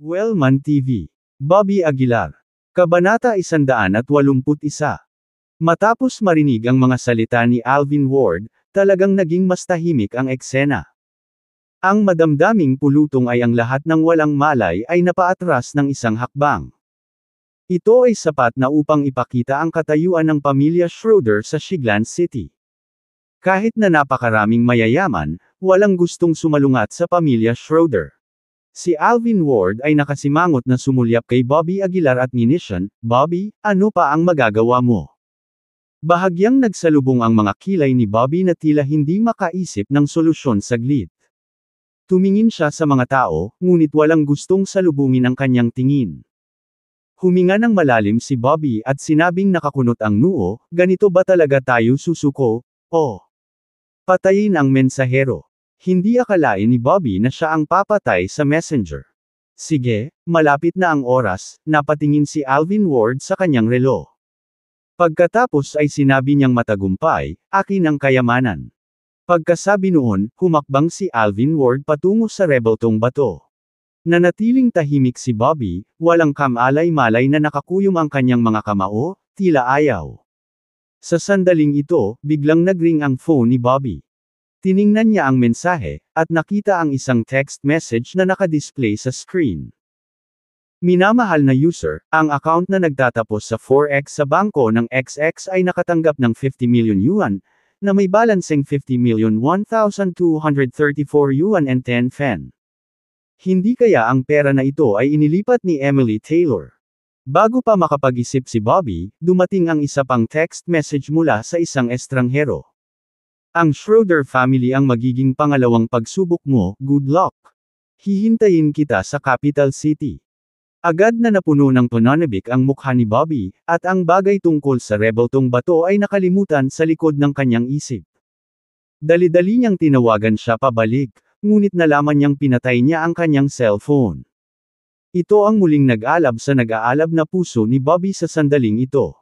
Wellman TV. Bobby Aguilar. Kabanata 181. Matapos marinig ang mga salita ni Alvin Ward, talagang naging mas tahimik ang eksena. Ang madamdaming pulutong ay ang lahat ng walang malay ay napaatras ng isang hakbang. Ito ay sapat na upang ipakita ang katayuan ng pamilya Schroeder sa Shiglan City. Kahit na napakaraming mayayaman, walang gustong sumalungat sa pamilya Schroeder. Si Alvin Ward ay nakasimangot na sumulyap kay Bobby Aguilar at ninisyon, Bobby, ano pa ang magagawa mo? Bahagyang nagsalubong ang mga kilay ni Bobby na tila hindi makaisip ng solusyon saglit. Tumingin siya sa mga tao, ngunit walang gustong salubungin ang kanyang tingin. Huminga ng malalim si Bobby at sinabing nakakunot ang noo, ganito ba talaga tayo susuko? O. Oh. Patayin ang mensahero. Hindi akalain ni Bobby na siya ang papatay sa messenger. Sige, malapit na ang oras, napatingin si Alvin Ward sa kanyang relo. Pagkatapos ay sinabi niyang matagumpay, akin ang kayamanan. Pagkasabi noon, humakbang si Alvin Ward patungo sa rebeltong bato. Nanatiling tahimik si Bobby, walang kamalay-malay na nakakuyom ang kanyang mga kamao, tila ayaw. Sa sandaling ito, biglang nagring ang phone ni Bobby. Tiningnan niya ang mensahe, at nakita ang isang text message na nakadisplay sa screen. Minamahal na user, ang account na nagtatapos sa 4x sa bangko ng XX ay nakatanggap ng 50 million yuan, na may balanseng 50 million 1,234 yuan and 10 fen. Hindi kaya ang pera na ito ay inilipat ni Emily Taylor. Bago pa makapag-isip si Bobby, dumating ang isa pang text message mula sa isang estranghero. Ang Schroeder family ang magiging pangalawang pagsubok mo, good luck. Hihintayin kita sa capital city. Agad na napuno ng Tonanabik ang mukha ni Bobby, at ang bagay tungkol sa rebeltong bato ay nakalimutan sa likod ng kanyang isip. Dali-dali niyang tinawagan siya pabalik, ngunit nalaman niyang pinatay niya ang kanyang cellphone. Ito ang muling nag-alab sa nag-aalab na puso ni Bobby sa sandaling ito.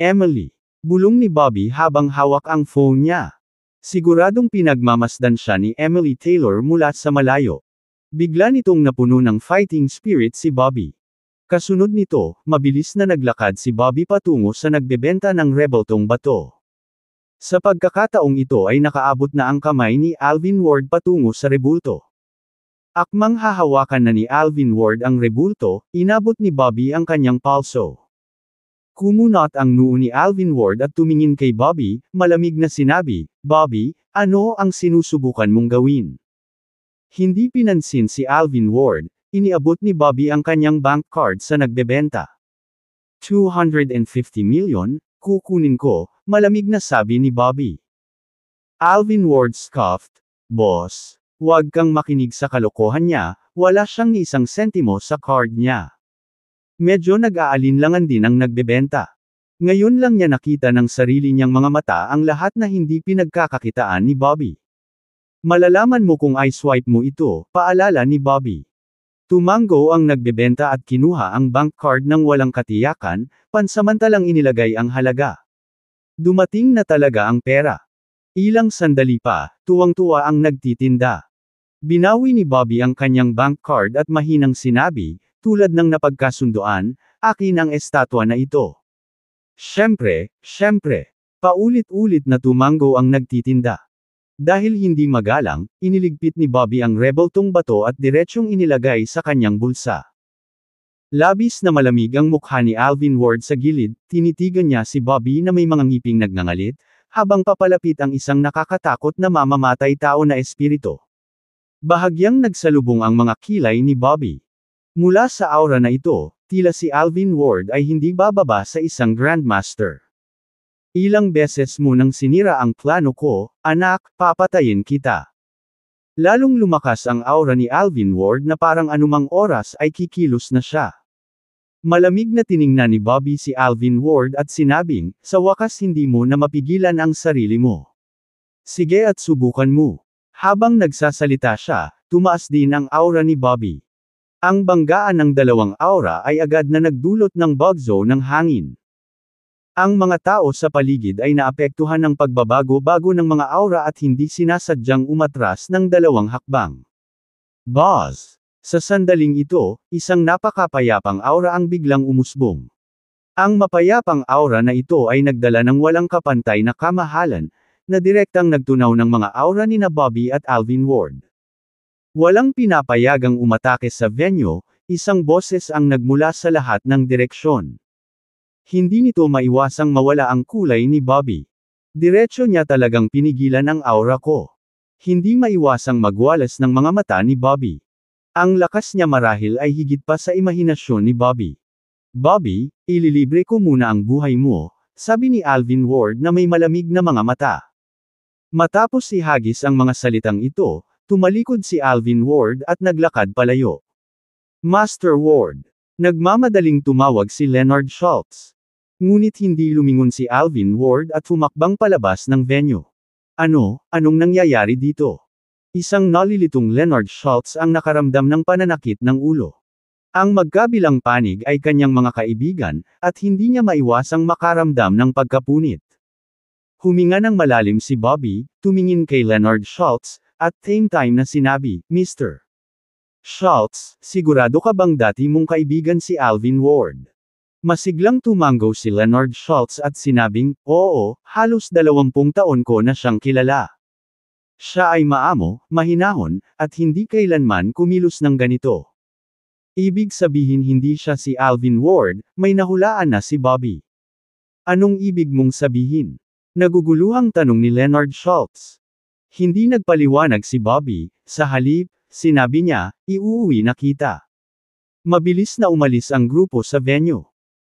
Emily. Bulong ni Bobby habang hawak ang phone niya. Siguradong pinagmamasdan siya ni Emily Taylor mula sa malayo. Bigla nitong napuno ng fighting spirit si Bobby. Kasunod nito, mabilis na naglakad si Bobby patungo sa nagbebenta ng rebeltong bato. Sa pagkakataong ito ay nakaabot na ang kamay ni Alvin Ward patungo sa rebulto. Akmang hahawakan na ni Alvin Ward ang rebulto, inabot ni Bobby ang kanyang palso. Kumunot ang noo ni Alvin Ward at tumingin kay Bobby, malamig na sinabi, Bobby, ano ang sinusubukan mong gawin? Hindi pinansin si Alvin Ward, iniabot ni Bobby ang kanyang bank card sa nagbebenta. 250 million, kukunin ko, malamig na sabi ni Bobby. Alvin Ward scoffed, Boss, huwag kang makinig sa kalokohan niya, wala siyang isang sentimo sa card niya. Medyo nag-aalinlangan din ang nagbebenta. Ngayon lang niya nakita ng sarili niyang mga mata ang lahat na hindi pinagkakakitaan ni Bobby. Malalaman mo kung i-swipe mo ito, paalala ni Bobby. Tumango ang nagbebenta at kinuha ang bank card ng walang katiyakan, pansamantalang inilagay ang halaga. Dumating na talaga ang pera. Ilang sandali pa, tuwang-tuwa ang nagtitinda. Binawi ni Bobby ang kanyang bank card at mahinang sinabi, tulad ng napagkasundoan, akin ang estatwa na ito. Siyempre, siyempre, paulit-ulit na tumango ang nagtitinda. Dahil hindi magalang, iniligpit ni Bobby ang rebel bato at diretsyong inilagay sa kanyang bulsa. Labis na malamig ang mukha ni Alvin Ward sa gilid, tinitigan niya si Bobby na may mga ngiping nagnangalit, habang papalapit ang isang nakakatakot na mamamatay tao na espirito. Bahagyang nagsalubong ang mga kilay ni Bobby. Mula sa aura na ito, tila si Alvin Ward ay hindi bababa sa isang grandmaster. Ilang beses mo nang sinira ang plano ko, anak, papatayin kita. Lalong lumakas ang aura ni Alvin Ward na parang anumang oras ay kikilos na siya. Malamig na tiningnan ni Bobby si Alvin Ward at sinabing, sa wakas hindi mo na mapigilan ang sarili mo. Sige at subukan mo. Habang nagsasalita siya, tumaas din ang aura ni Bobby. Ang banggaan ng dalawang aura ay agad na nagdulot ng bagzo ng hangin. Ang mga tao sa paligid ay naapektuhan ng pagbabago-bago ng mga aura at hindi sinasadyang umatras ng dalawang hakbang. Boss! Sa sandaling ito, isang napakapayapang aura ang biglang umusbong. Ang mapayapang aura na ito ay nagdala ng walang kapantay na kamahalan, na direktang nagtunaw ng mga aura ni na Bobby at Alvin Ward. Walang pinapayagang umatake sa venue, isang boses ang nagmula sa lahat ng direksyon. Hindi nito maiwasang mawala ang kulay ni Bobby. Diretso niya talagang pinigilan ang aura ko. Hindi maiwasang magwalas ng mga mata ni Bobby. Ang lakas niya marahil ay higit pa sa imahinasyon ni Bobby. Bobby, ililibre ko muna ang buhay mo, sabi ni Alvin Ward na may malamig na mga mata. Matapos ihagis ang mga salitang ito, Tumalikod si Alvin Ward at naglakad palayo. Master Ward. Nagmamadaling tumawag si Leonard Schultz. Ngunit hindi lumingon si Alvin Ward at humakbang palabas ng venue. Ano, anong nangyayari dito? Isang nalilitong Leonard Schultz ang nakaramdam ng pananakit ng ulo. Ang magkabilang panig ay kanyang mga kaibigan, at hindi niya maiwasang makaramdam ng pagkapunit. Huminga ng malalim si Bobby, tumingin kay Leonard Schultz, at same time na sinabi, Mr. Schultz, sigurado ka bang dati mong kaibigan si Alvin Ward? Masiglang tumango si Leonard Schultz at sinabing, Oo, halos dalawampung taon ko na siyang kilala. Siya ay maamo, mahinahon, at hindi kailanman kumilos ng ganito. Ibig sabihin hindi siya si Alvin Ward, may nahulaan na si Bobby. Anong ibig mong sabihin? Naguguluhang tanong ni Leonard Schultz. Hindi nagpaliwanag si Bobby, sa halip, sinabi niya, iuwi na kita. Mabilis na umalis ang grupo sa venue.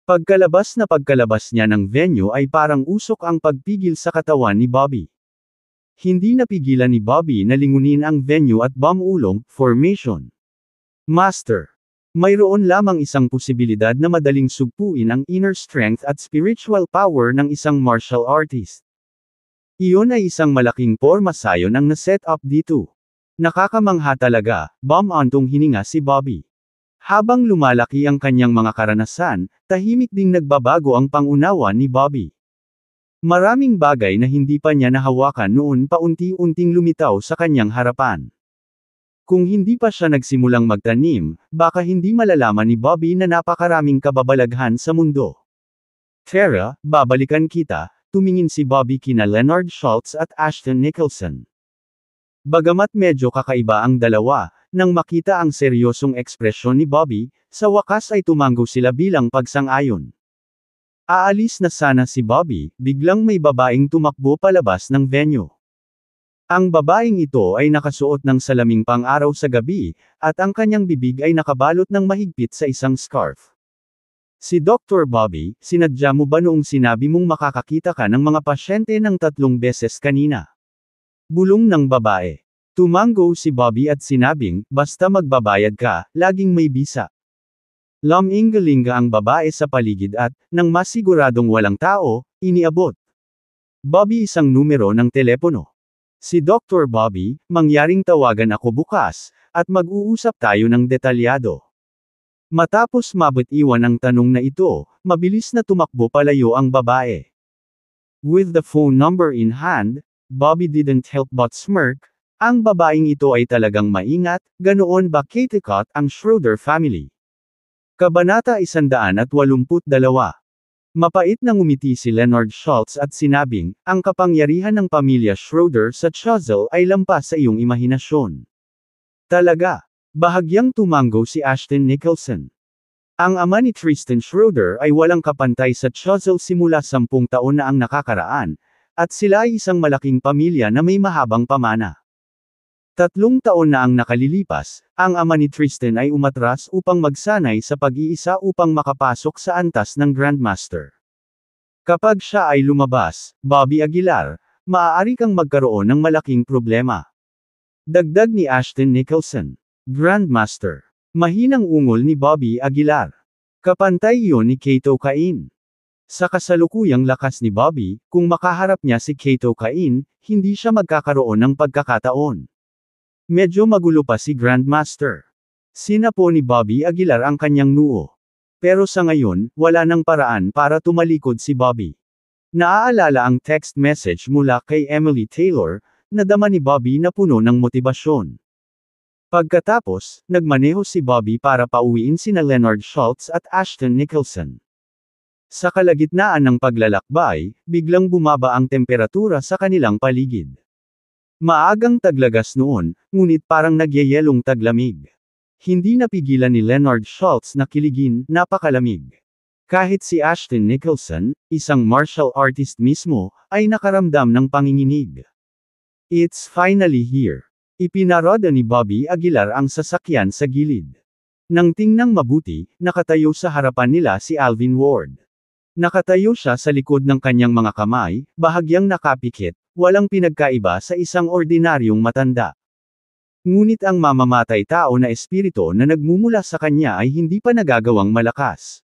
Pagkalabas na pagkalabas niya ng venue ay parang usok ang pagpigil sa katawan ni Bobby. Hindi napigilan ni Bobby na lingunin ang venue at bamulong, formation. Master. Mayroon lamang isang posibilidad na madaling sugpuin ang inner strength at spiritual power ng isang martial artist. Iyon ay isang malaking pormasayo ng na-set up dito. Nakakamangha talaga, bamantong hininga si Bobby. Habang lumalaki ang kanyang mga karanasan, tahimik ding nagbabago ang pangunawa ni Bobby. Maraming bagay na hindi pa niya nahawakan noon paunti-unting lumitaw sa kanyang harapan. Kung hindi pa siya nagsimulang magtanim, baka hindi malalaman ni Bobby na napakaraming kababalaghan sa mundo. Tara, babalikan kita, tumingin si Bobby kina Leonard Schultz at Ashton Nicholson. Bagamat medyo kakaiba ang dalawa, nang makita ang seryosong ekspresyon ni Bobby, sa wakas ay tumango sila bilang pagsang-ayon. Aalis na sana si Bobby, biglang may babaeng tumakbo palabas ng venue. Ang babaeng ito ay nakasuot ng salaming pang-araw sa gabi, at ang kanyang bibig ay nakabalot ng mahigpit sa isang scarf. Si Dr. Bobby, sinadya mo ba noong sinabi mong makakakita ka ng mga pasyente ng tatlong beses kanina? Bulong ng babae. Tumango si Bobby at sinabing, basta magbabayad ka, laging may bisa. Lamingalinga ang babae sa paligid at, nang masiguradong walang tao, iniabot. Bobby isang numero ng telepono. Si Dr. Bobby, mangyaring tawagan ako bukas, at mag-uusap tayo ng detalyado. Matapos mabit iwan ang tanong na ito, mabilis na tumakbo palayo ang babae. With the phone number in hand, Bobby didn't help but smirk, ang babaeng ito ay talagang maingat, ganoon ba Katicott ang Schroeder family. Kabanata 182 Mapait na ngumiti si Leonard Schultz at sinabing, ang kapangyarihan ng pamilya Schroeder sa Chuzzle ay lampas sa iyong imahinasyon. Talaga, Bahagyang tumango si Ashton Nicholson. Ang ama ni Tristan Schroeder ay walang kapantay sa Chazelle simula sampung taon na ang nakakaraan, at sila ay isang malaking pamilya na may mahabang pamana. Tatlong taon na ang nakalilipas, ang ama ni Tristan ay umatras upang magsanay sa pag-iisa upang makapasok sa antas ng Grandmaster. Kapag siya ay lumabas, Bobby Aguilar, maaari kang magkaroon ng malaking problema. Dagdag ni Ashton Nicholson. Grandmaster. Mahinang ungol ni Bobby Aguilar. Kapantay yon ni Kato Cain. Sa kasalukuyang lakas ni Bobby, kung makaharap niya si Kato Cain, hindi siya magkakaroon ng pagkakataon. Medyo magulo pa si Grandmaster. Sinapo ni Bobby Aguilar ang kanyang nuo. Pero sa ngayon, wala nang paraan para tumalikod si Bobby. Naaalala ang text message mula kay Emily Taylor, nadama ni Bobby na puno ng motibasyon. Pagkatapos, nagmaneho si Bobby para pauwiin sina Leonard Schultz at Ashton Nicholson. Sa kalagitnaan ng paglalakbay, biglang bumaba ang temperatura sa kanilang paligid. Maagang taglagas noon, ngunit parang nagyayelong taglamig. Hindi napigilan ni Leonard Schultz na kiligin, napakalamig. Kahit si Ashton Nicholson, isang martial artist mismo, ay nakaramdam ng panginginig. It's finally here. Ipinaroda ni Bobby Aguilar ang sasakyan sa gilid. Nang tingnang mabuti, nakatayo sa harapan nila si Alvin Ward. Nakatayo siya sa likod ng kanyang mga kamay, bahagyang nakapikit, walang pinagkaiba sa isang ordinaryong matanda. Ngunit ang mamamatay tao na espiritu na nagmumula sa kanya ay hindi pa nagagawang malakas.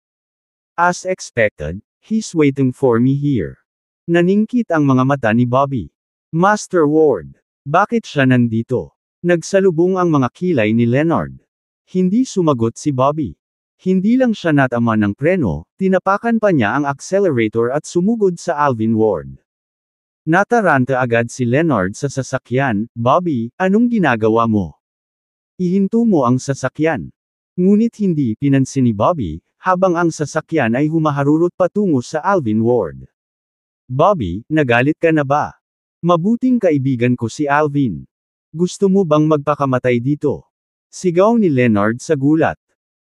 As expected, he's waiting for me here. Naningkit ang mga mata ni Bobby. Master Ward, bakit siya nandito? Nagsalubong ang mga kilay ni Leonard. Hindi sumagot si Bobby. Hindi lang siya natama ng preno, tinapakan pa niya ang accelerator at sumugod sa Alvin Ward. Nataranta agad si Leonard sa sasakyan, Bobby, anong ginagawa mo? Ihinto mo ang sasakyan. Ngunit hindi pinansin ni Bobby, habang ang sasakyan ay humaharurot patungo sa Alvin Ward. Bobby, nagalit ka na ba? Mabuting kaibigan ko si Alvin. Gusto mo bang magpakamatay dito? Sigaw ni Leonard sa gulat.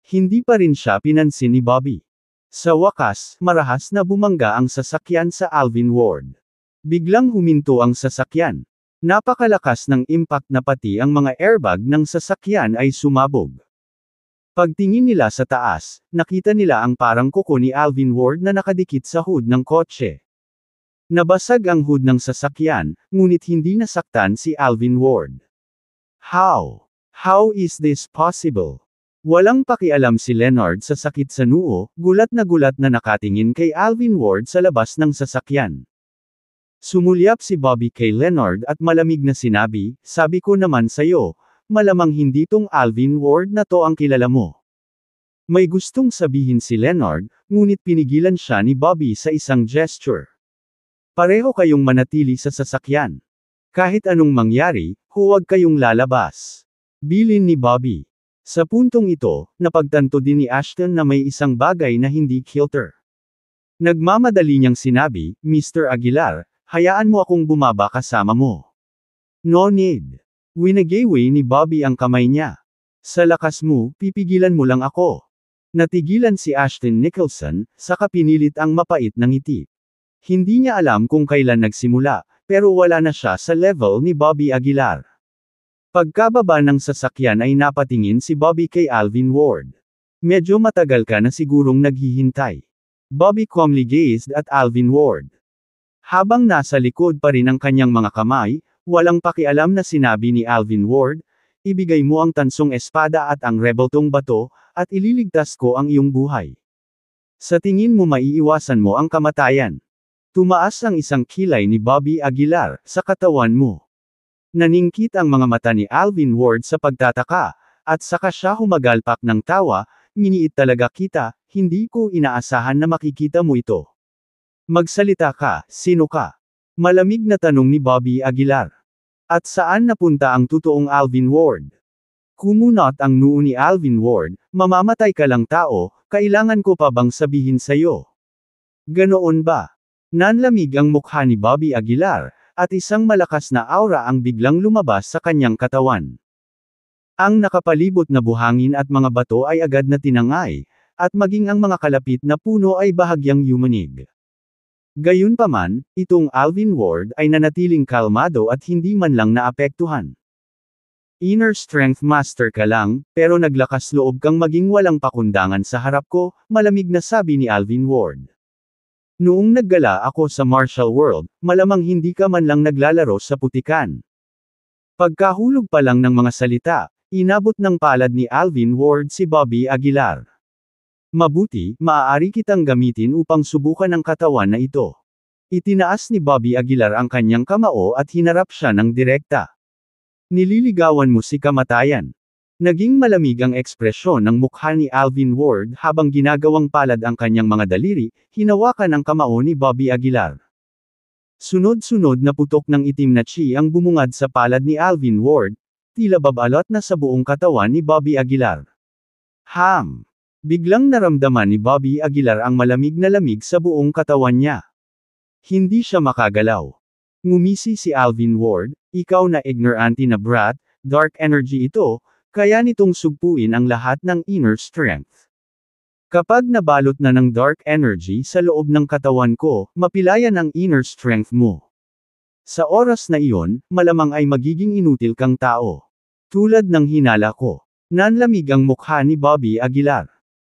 Hindi pa rin siya pinansin ni Bobby. Sa wakas, marahas na bumangga ang sasakyan sa Alvin Ward. Biglang huminto ang sasakyan. Napakalakas ng impact na pati ang mga airbag ng sasakyan ay sumabog. Pagtingin nila sa taas, nakita nila ang parang kuko ni Alvin Ward na nakadikit sa hood ng kotse. Nabasag ang hood ng sasakyan, ngunit hindi nasaktan si Alvin Ward. How? How is this possible? Walang pakialam si Leonard sa sakit sa noo, gulat na gulat na nakatingin kay Alvin Ward sa labas ng sasakyan. Sumulyap si Bobby kay Leonard at malamig na sinabi, sabi ko naman sa'yo, malamang hindi tong Alvin Ward na to ang kilala mo. May gustong sabihin si Leonard, ngunit pinigilan siya ni Bobby sa isang gesture. Pareho kayong manatili sa sasakyan. Kahit anong mangyari, huwag kayong lalabas. Bilin ni Bobby. Sa puntong ito, napagtanto din ni Ashton na may isang bagay na hindi kilter. Nagmamadali niyang sinabi, Mr. Aguilar, hayaan mo akong bumaba kasama mo. No need. Winagayway ni Bobby ang kamay niya. Sa lakas mo, pipigilan mo lang ako. Natigilan si Ashton Nicholson, saka pinilit ang mapait ng ngiti. Hindi niya alam kung kailan nagsimula, pero wala na siya sa level ni Bobby Aguilar. Pagkababa ng sasakyan ay napatingin si Bobby kay Alvin Ward. Medyo matagal ka na sigurong naghihintay. Bobby calmly gazed at Alvin Ward. Habang nasa likod pa rin ang kanyang mga kamay, walang pakialam na sinabi ni Alvin Ward, ibigay mo ang tansong espada at ang rebeltong bato, at ililigtas ko ang iyong buhay. Sa tingin mo maiiwasan mo ang kamatayan. Tumaas ang isang kilay ni Bobby Aguilar, sa katawan mo. Naningkit ang mga mata ni Alvin Ward sa pagtataka, at saka siya humagalpak ng tawa, miniit talaga kita, hindi ko inaasahan na makikita mo ito. Magsalita ka, sino ka? Malamig na tanong ni Bobby Aguilar. At saan napunta ang totoong Alvin Ward? Kumunot ang noo ni Alvin Ward, mamamatay ka lang tao, kailangan ko pa bang sabihin sa'yo? Ganoon ba? Nanlamig ang mukha ni Bobby Aguilar, at isang malakas na aura ang biglang lumabas sa kanyang katawan. Ang nakapalibot na buhangin at mga bato ay agad na tinangay, at maging ang mga kalapit na puno ay bahagyang yumanig. Gayunpaman, itong Alvin Ward ay nanatiling kalmado at hindi man lang naapektuhan. Inner strength master ka lang, pero naglakas loob kang maging walang pakundangan sa harap ko, malamig na sabi ni Alvin Ward. Noong naggala ako sa martial world, malamang hindi ka man lang naglalaro sa putikan. Pagkahulog pa lang ng mga salita, inabot ng palad ni Alvin Ward si Bobby Aguilar. Mabuti, maaari kitang gamitin upang subukan ang katawan na ito. Itinaas ni Bobby Aguilar ang kanyang kamao at hinarap siya ng direkta. Nililigawan mo si kamatayan. Naging malamig ang ekspresyon ng mukha ni Alvin Ward habang ginagawang palad ang kanyang mga daliri, hinawakan ang kamao ni Bobby Aguilar. Sunod-sunod na putok ng itim na chi ang bumungad sa palad ni Alvin Ward, tila babalot na sa buong katawan ni Bobby Aguilar. Ham! Biglang naramdaman ni Bobby Aguilar ang malamig na lamig sa buong katawan niya. Hindi siya makagalaw. Ngumisi si Alvin Ward, ikaw na ignorant na brat, dark energy ito, kaya nitong sugpuin ang lahat ng inner strength. Kapag nabalot na ng dark energy sa loob ng katawan ko, mapilayan ang inner strength mo. Sa oras na iyon, malamang ay magiging inutil kang tao. Tulad ng hinala ko. Nanlamig ang mukha ni Bobby Aguilar.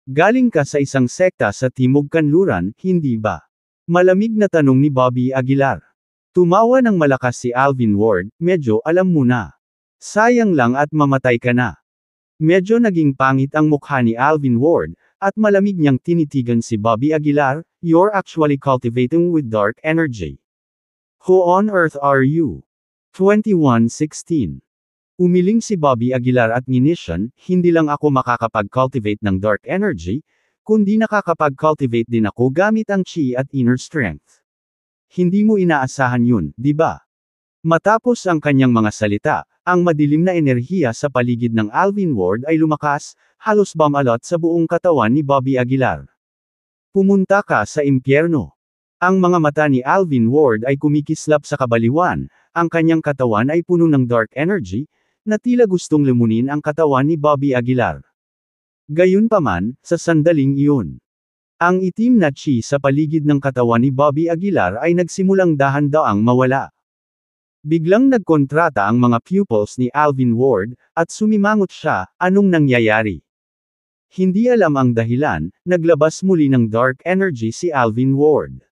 Galing ka sa isang sekta sa Timog Kanluran, hindi ba? Malamig na tanong ni Bobby Aguilar. Tumawa ng malakas si Alvin Ward, medyo alam mo na. Sayang lang at mamatay ka na. Medyo naging pangit ang mukha ni Alvin Ward, at malamig niyang tinitigan si Bobby Aguilar, you're actually cultivating with dark energy. Who on earth are you? 2116. Umiling si Bobby Aguilar at ninisyon, hindi lang ako makakapag-cultivate ng dark energy, kundi nakakapag-cultivate din ako gamit ang chi at inner strength. Hindi mo inaasahan yun, di ba? Matapos ang kanyang mga salita, ang madilim na enerhiya sa paligid ng Alvin Ward ay lumakas, halos bamalot sa buong katawan ni Bobby Aguilar. Pumunta ka sa impyerno. Ang mga mata ni Alvin Ward ay kumikislap sa kabaliwan, ang kanyang katawan ay puno ng dark energy, na tila gustong lumunin ang katawan ni Bobby Aguilar. Gayunpaman, sa sandaling iyon, ang itim na chi sa paligid ng katawan ni Bobby Aguilar ay nagsimulang dahan-daang mawala. Biglang nagkontrata ang mga pupils ni Alvin Ward, at sumimangot siya, anong nangyayari? Hindi alam ang dahilan, naglabas muli ng dark energy si Alvin Ward.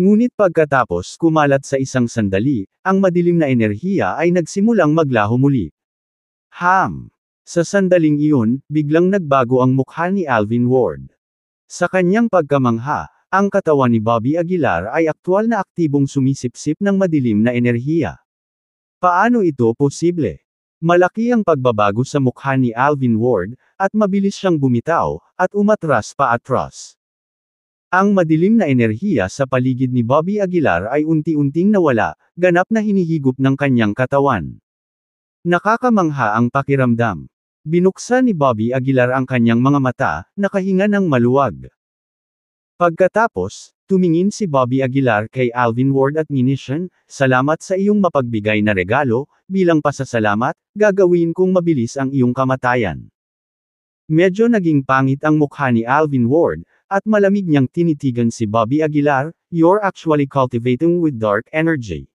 Ngunit pagkatapos kumalat sa isang sandali, ang madilim na enerhiya ay nagsimulang maglaho muli. Ham! Sa sandaling iyon, biglang nagbago ang mukha ni Alvin Ward. Sa kanyang pagkamangha, ang katawan ni Bobby Aguilar ay aktwal na aktibong sumisipsip ng madilim na enerhiya. Paano ito posible? Malaki ang pagbabago sa mukha ni Alvin Ward, at mabilis siyang bumitaw, at umatras pa atras. Ang madilim na enerhiya sa paligid ni Bobby Aguilar ay unti-unting nawala, ganap na hinihigop ng kanyang katawan. Nakakamangha ang pakiramdam. Binuksan ni Bobby Aguilar ang kanyang mga mata, nakahinga ng maluwag. Pagkatapos, tumingin si Bobby Aguilar kay Alvin Ward at Ninishan, salamat sa iyong mapagbigay na regalo, bilang pasasalamat, gagawin kong mabilis ang iyong kamatayan. Medyo naging pangit ang mukha ni Alvin Ward, at malamig niyang tinitigan si Bobby Aguilar, you're actually cultivating with dark energy.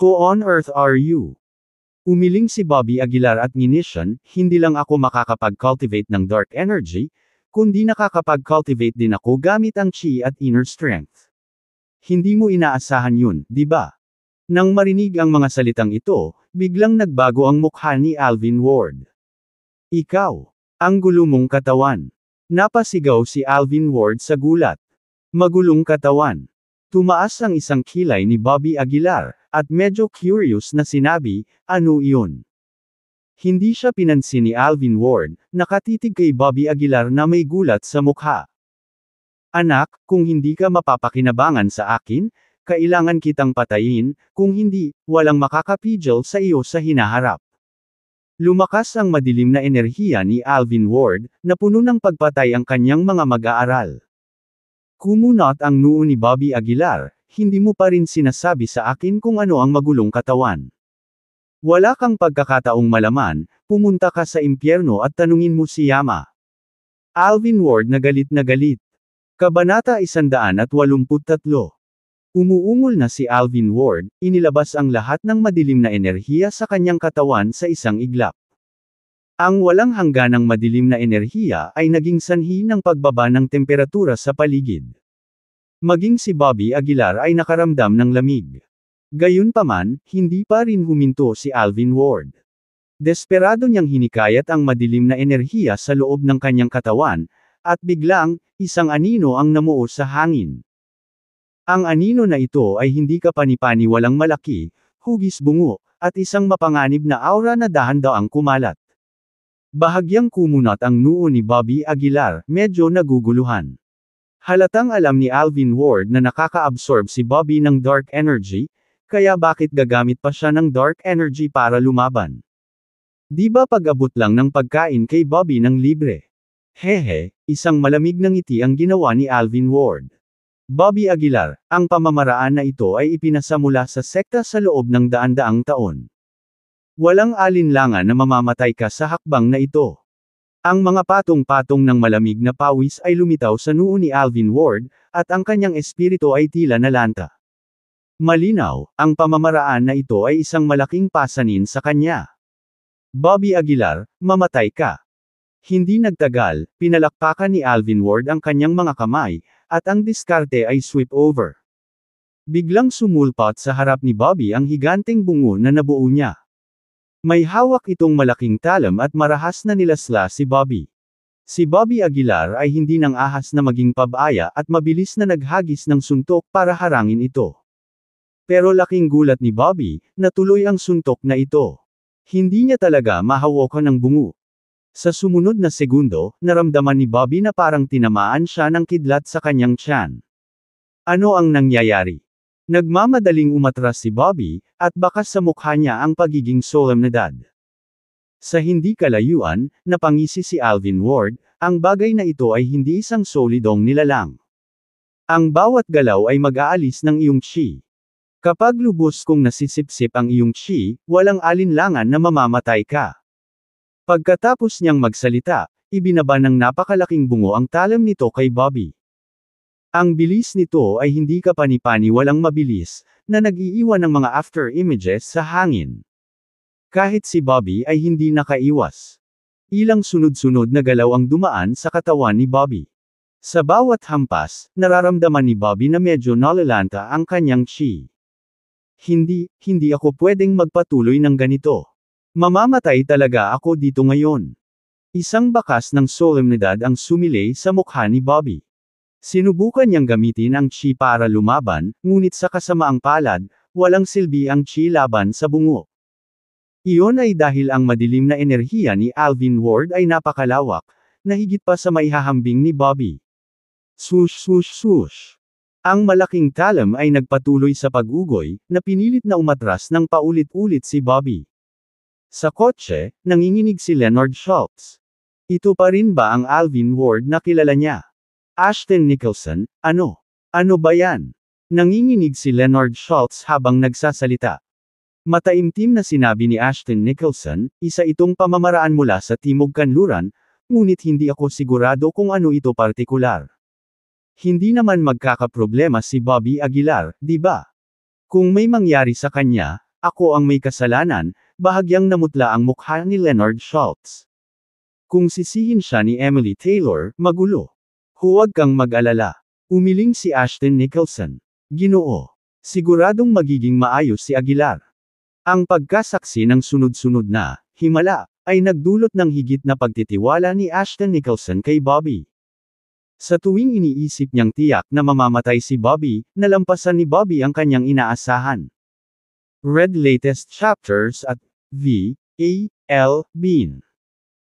Who on earth are you? Umiling si Bobby Aguilar at Ninishan, hindi lang ako makakapag-cultivate ng dark energy, kundi nakakapag-cultivate din ako gamit ang chi at inner strength. Hindi mo inaasahan yun, di ba? Nang marinig ang mga salitang ito, biglang nagbago ang mukha ni Alvin Ward. Ikaw, ang gulo mong katawan. Napasigaw si Alvin Ward sa gulat. Magulong katawan. Tumaas ang isang kilay ni Bobby Aguilar, at medyo curious na sinabi, ano iyon? Hindi siya pinansin ni Alvin Ward, nakatitig kay Bobby Aguilar na may gulat sa mukha. Anak, kung hindi ka mapapakinabangan sa akin, kailangan kitang patayin, kung hindi, walang makakapigil sa iyo sa hinaharap. Lumakas ang madilim na enerhiya ni Alvin Ward, na puno ng pagpatay ang kanyang mga mag-aaral. Kumunot ang noo ni Bobby Aguilar, hindi mo pa rin sinasabi sa akin kung ano ang magulong katawan. Wala kang pagkakataong malaman, pumunta ka sa impyerno at tanungin mo si Yama. Alvin Ward na galit na galit. Kabanata 183. Umuungol na si Alvin Ward, inilabas ang lahat ng madilim na enerhiya sa kanyang katawan sa isang iglap. Ang walang hangganang madilim na enerhiya ay naging sanhi ng pagbaba ng temperatura sa paligid. Maging si Bobby Aguilar ay nakaramdam ng lamig. Gayunpaman, hindi pa rin huminto si Alvin Ward. Desperado niyang hinikayat ang madilim na enerhiya sa loob ng kanyang katawan, at biglang, isang anino ang namuo sa hangin. Ang anino na ito ay hindi kapanipani walang malaki, hugis bungo, at isang mapanganib na aura na dahan-daang kumalat. Bahagyang kumunat ang noo ni Bobby Aguilar, medyo naguguluhan. Halatang alam ni Alvin Ward na nakaka-absorb si Bobby ng dark energy, kaya bakit gagamit pa siya ng dark energy para lumaban? Di ba pag-abot lang ng pagkain kay Bobby ng libre? Hehe, isang malamig na ng ngiti ang ginawa ni Alvin Ward. Bobby Aguilar, ang pamamaraan na ito ay ipinasa mula sa sekta sa loob ng daan-daang taon. Walang alinlangan na mamamatay ka sa hakbang na ito. Ang mga patong-patong ng malamig na pawis ay lumitaw sa noo ni Alvin Ward, at ang kanyang espiritu ay tila nalanta. Malinaw, ang pamamaraan na ito ay isang malaking pasanin sa kanya. Bobby Aguilar, mamatay ka. Hindi nagtagal, pinalakpakan ni Alvin Ward ang kanyang mga kamay, at ang diskarte ay sweep over. Biglang sumulpot sa harap ni Bobby ang higanteng bungo na nabuo niya. May hawak itong malaking talam at marahas na nilasla si Bobby. Si Bobby Aguilar ay hindi nang ahas na maging pabaya at mabilis na naghagis ng suntok para harangin ito. Pero laking gulat ni Bobby, natuloy ang suntok na ito. Hindi niya talaga mahawakan ang bungo. Sa sumunod na segundo, naramdaman ni Bobby na parang tinamaan siya ng kidlat sa kanyang tiyan. Ano ang nangyayari? Nagmamadaling umatras si Bobby, at bakas sa mukha niya ang pagiging solemnidad. Sa hindi kalayuan, napangisi si Alvin Ward, ang bagay na ito ay hindi isang solidong nilalang. Ang bawat galaw ay mag-aalis ng iyong chi. Kapag lubos kong nasisipsip ang iyong chi, walang alinlangan na mamamatay ka. Pagkatapos niyang magsalita, ibinaba ng napakalaking bungo ang talam nito kay Bobby. Ang bilis nito ay hindi kapanipani walang mabilis, na nag-iiwan ng mga after images sa hangin. Kahit si Bobby ay hindi nakaiwas. Ilang sunod-sunod na galaw ang dumaan sa katawan ni Bobby. Sa bawat hampas, nararamdaman ni Bobby na medyo nalalanta ang kanyang chi. Hindi, hindi ako pwedeng magpatuloy ng ganito. Mamamatay talaga ako dito ngayon. Isang bakas ng solemnidad ang sumilay sa mukha ni Bobby. Sinubukan niyang gamitin ang chi para lumaban, ngunit sa kasamaang palad, walang silbi ang chi laban sa bungo. Iyon ay dahil ang madilim na enerhiya ni Alvin Ward ay napakalawak, na higit pa sa maihahambing ni Bobby. Swoosh swoosh swoosh. Ang malaking talam ay nagpatuloy sa pag-ugoy, na pinilit na umatras ng paulit-ulit si Bobby. Sa kotse, nanginginig si Leonard Schultz. Ito pa rin ba ang Alvin Ward na kilala niya? Ashton Nicholson, ano? Ano ba yan? Nanginginig si Leonard Schultz habang nagsasalita. Mataimtim na sinabi ni Ashton Nicholson, isa itong pamamaraan mula sa Timog Kanluran, ngunit hindi ako sigurado kung ano ito partikular. Hindi naman magkakaproblema si Bobby Aguilar, di ba? Kung may mangyari sa kanya, ako ang may kasalanan, bahagyang namutla ang mukha ni Leonard Schultz. Kung sisihin siya ni Emily Taylor, magulo. Huwag kang mag-alala. Umiling si Ashton Nicholson. Ginoo. Siguradong magiging maayos si Aguilar. Ang pagkasaksi ng sunod-sunod na, himala, ay nagdulot ng higit na pagtitiwala ni Ashton Nicholson kay Bobby. Sa tuwing iniisip niyang tiyak na mamamatay si Bobby, nalampasan ni Bobby ang kanyang inaasahan. Read latest chapters at V. A. L. Bean.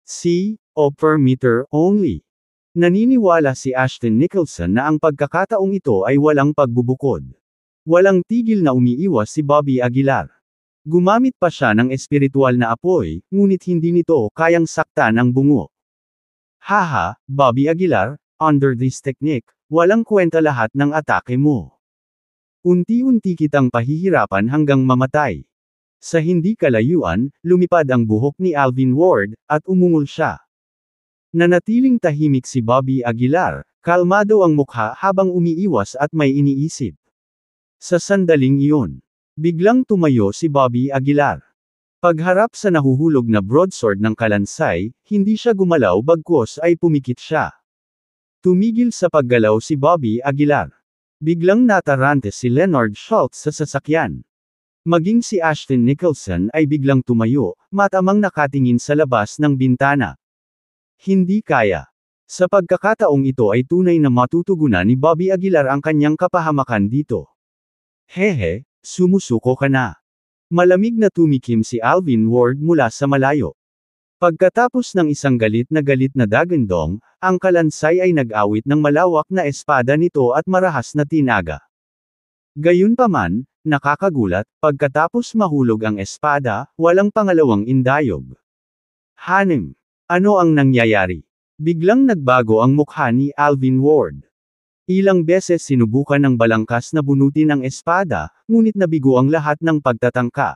C. O per meter only. Naniniwala si Ashton Nicholson na ang pagkakataong ito ay walang pagbubukod. Walang tigil na umiiwas si Bobby Aguilar. Gumamit pa siya ng espiritual na apoy, ngunit hindi nito kayang sakta ang bungo. Haha, Bobby Aguilar, Under this technique, walang kwenta lahat ng atake mo. Unti-unti kitang pahihirapan hanggang mamatay. Sa hindi kalayuan, lumipad ang buhok ni Alvin Ward, at umungol siya. Nanatiling tahimik si Bobby Aguilar, kalmado ang mukha habang umiiwas at may iniisip. Sa sandaling iyon, biglang tumayo si Bobby Aguilar. Pagharap sa nahuhulog na broadsword ng kalansay, hindi siya gumalaw bagkos ay pumikit siya. Tumigil sa paggalaw si Bobby Aguilar. Biglang natarante si Leonard Schultz sa sasakyan. Maging si Ashton Nicholson ay biglang tumayo, matamang nakatingin sa labas ng bintana. Hindi kaya. Sa pagkakataong ito ay tunay na matutugunan ni Bobby Aguilar ang kanyang kapahamakan dito. Hehe, sumusuko ka na. Malamig na tumikim si Alvin Ward mula sa malayo. Pagkatapos ng isang galit na galit na dagandong, ang kalansay ay nag-awit ng malawak na espada nito at marahas na tinaga. Gayunpaman, nakakagulat, pagkatapos mahulog ang espada, walang pangalawang indayog. Hanim, ano ang nangyayari? Biglang nagbago ang mukha ni Alvin Ward. Ilang beses sinubukan ng balangkas na bunutin ang espada, ngunit nabigo ang lahat ng pagtatangka.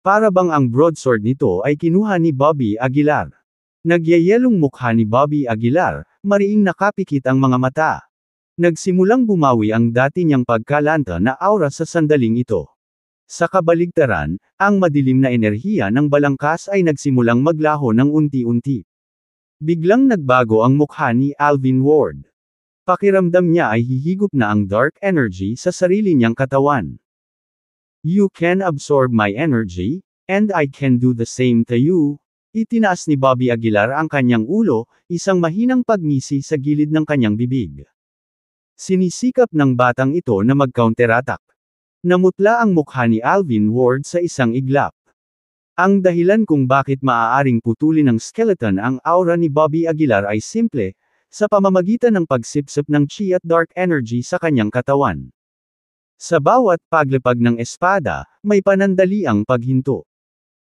Para bang ang broadsword nito ay kinuha ni Bobby Aguilar. Nagyayelong mukha ni Bobby Aguilar, mariing nakapikit ang mga mata. Nagsimulang bumawi ang dati niyang pagkalanta na aura sa sandaling ito. Sa kabaligtaran, ang madilim na enerhiya ng balangkas ay nagsimulang maglaho ng unti-unti. Biglang nagbago ang mukha ni Alvin Ward. Pakiramdam niya ay hihigop na ang dark energy sa sarili niyang katawan. You can absorb my energy, and I can do the same to you. Itinaas ni Bobby Aguilar ang kanyang ulo, isang mahinang pagngisi sa gilid ng kanyang bibig. Sinisikap ng batang ito na mag-counterattack. Namutla ang mukha ni Alvin Ward sa isang iglap. Ang dahilan kung bakit maaaring putulin ng skeleton ang aura ni Bobby Aguilar ay simple, sa pamamagitan ng pagsipsip ng chi at dark energy sa kanyang katawan. Sa bawat paglapag ng espada, may panandaliang paghinto.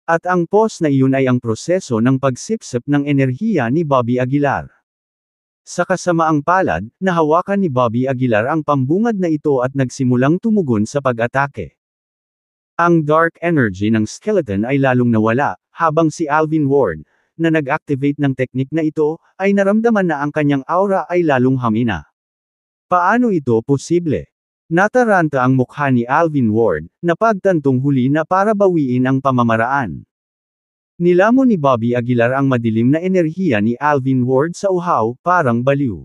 At ang pause na iyon ay ang proseso ng pagsipsip ng enerhiya ni Bobby Aguilar. Sa kasamaang palad, nahawakan ni Bobby Aguilar ang pambungad na ito at nagsimulang tumugon sa pag-atake. Ang dark energy ng skeleton ay lalong nawala, habang si Alvin Ward, na nag-activate ng teknik na ito, ay naramdaman na ang kanyang aura ay lalong hamina. Paano ito posible? Nataranta ang mukha ni Alvin Ward, na pagtantong huli na para bawiin ang pamamaraan. Nilamo ni Bobby Aguilar ang madilim na enerhiya ni Alvin Ward sa uhaw, parang baliw.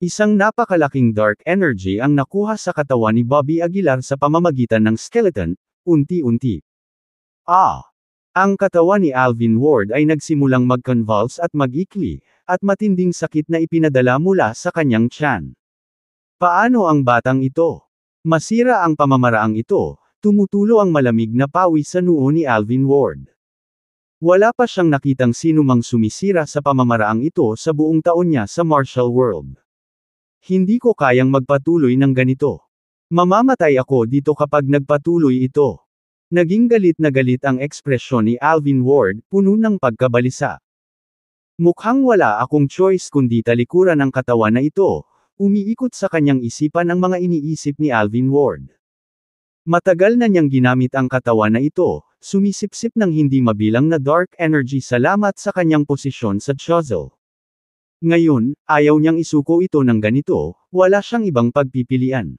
Isang napakalaking dark energy ang nakuha sa katawan ni Bobby Aguilar sa pamamagitan ng skeleton, unti-unti. Ah! Ang katawan ni Alvin Ward ay nagsimulang mag-convulse at mag-ikli, at matinding sakit na ipinadala mula sa kanyang tiyan. Paano ang batang ito? Masira ang pamamaraang ito, tumutulo ang malamig na pawis sa noo ni Alvin Ward. Wala pa siyang nakitang sinumang sumisira sa pamamaraang ito sa buong taon niya sa martial world. Hindi ko kayang magpatuloy ng ganito. Mamamatay ako dito kapag nagpatuloy ito. Naging galit na galit ang ekspresyon ni Alvin Ward, puno ng pagkabalisa. Mukhang wala akong choice kundi talikuran ang katawan na ito, Umiikot sa kanyang isipan ang mga iniisip ni Alvin Ward. Matagal na niyang ginamit ang katawan na ito, sumisipsip ng hindi mabilang na dark energy salamat sa kanyang posisyon sa Chozel. Ngayon, ayaw niyang isuko ito ng ganito, wala siyang ibang pagpipilian.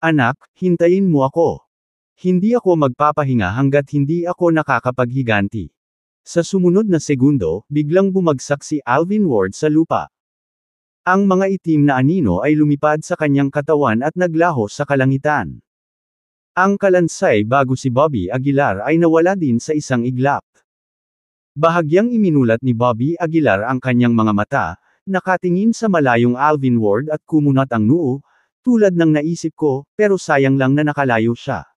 Anak, hintayin mo ako. Hindi ako magpapahinga hanggat hindi ako nakakapaghiganti. Sa sumunod na segundo, biglang bumagsak si Alvin Ward sa lupa. Ang mga itim na anino ay lumipad sa kanyang katawan at naglaho sa kalangitan. Ang kalansay bago si Bobby Aguilar ay nawala din sa isang iglap. Bahagyang iminulat ni Bobby Aguilar ang kanyang mga mata, nakatingin sa malayong Alvin Ward at kumunat ang noo, tulad ng naisip ko, pero sayang lang na nakalayo siya.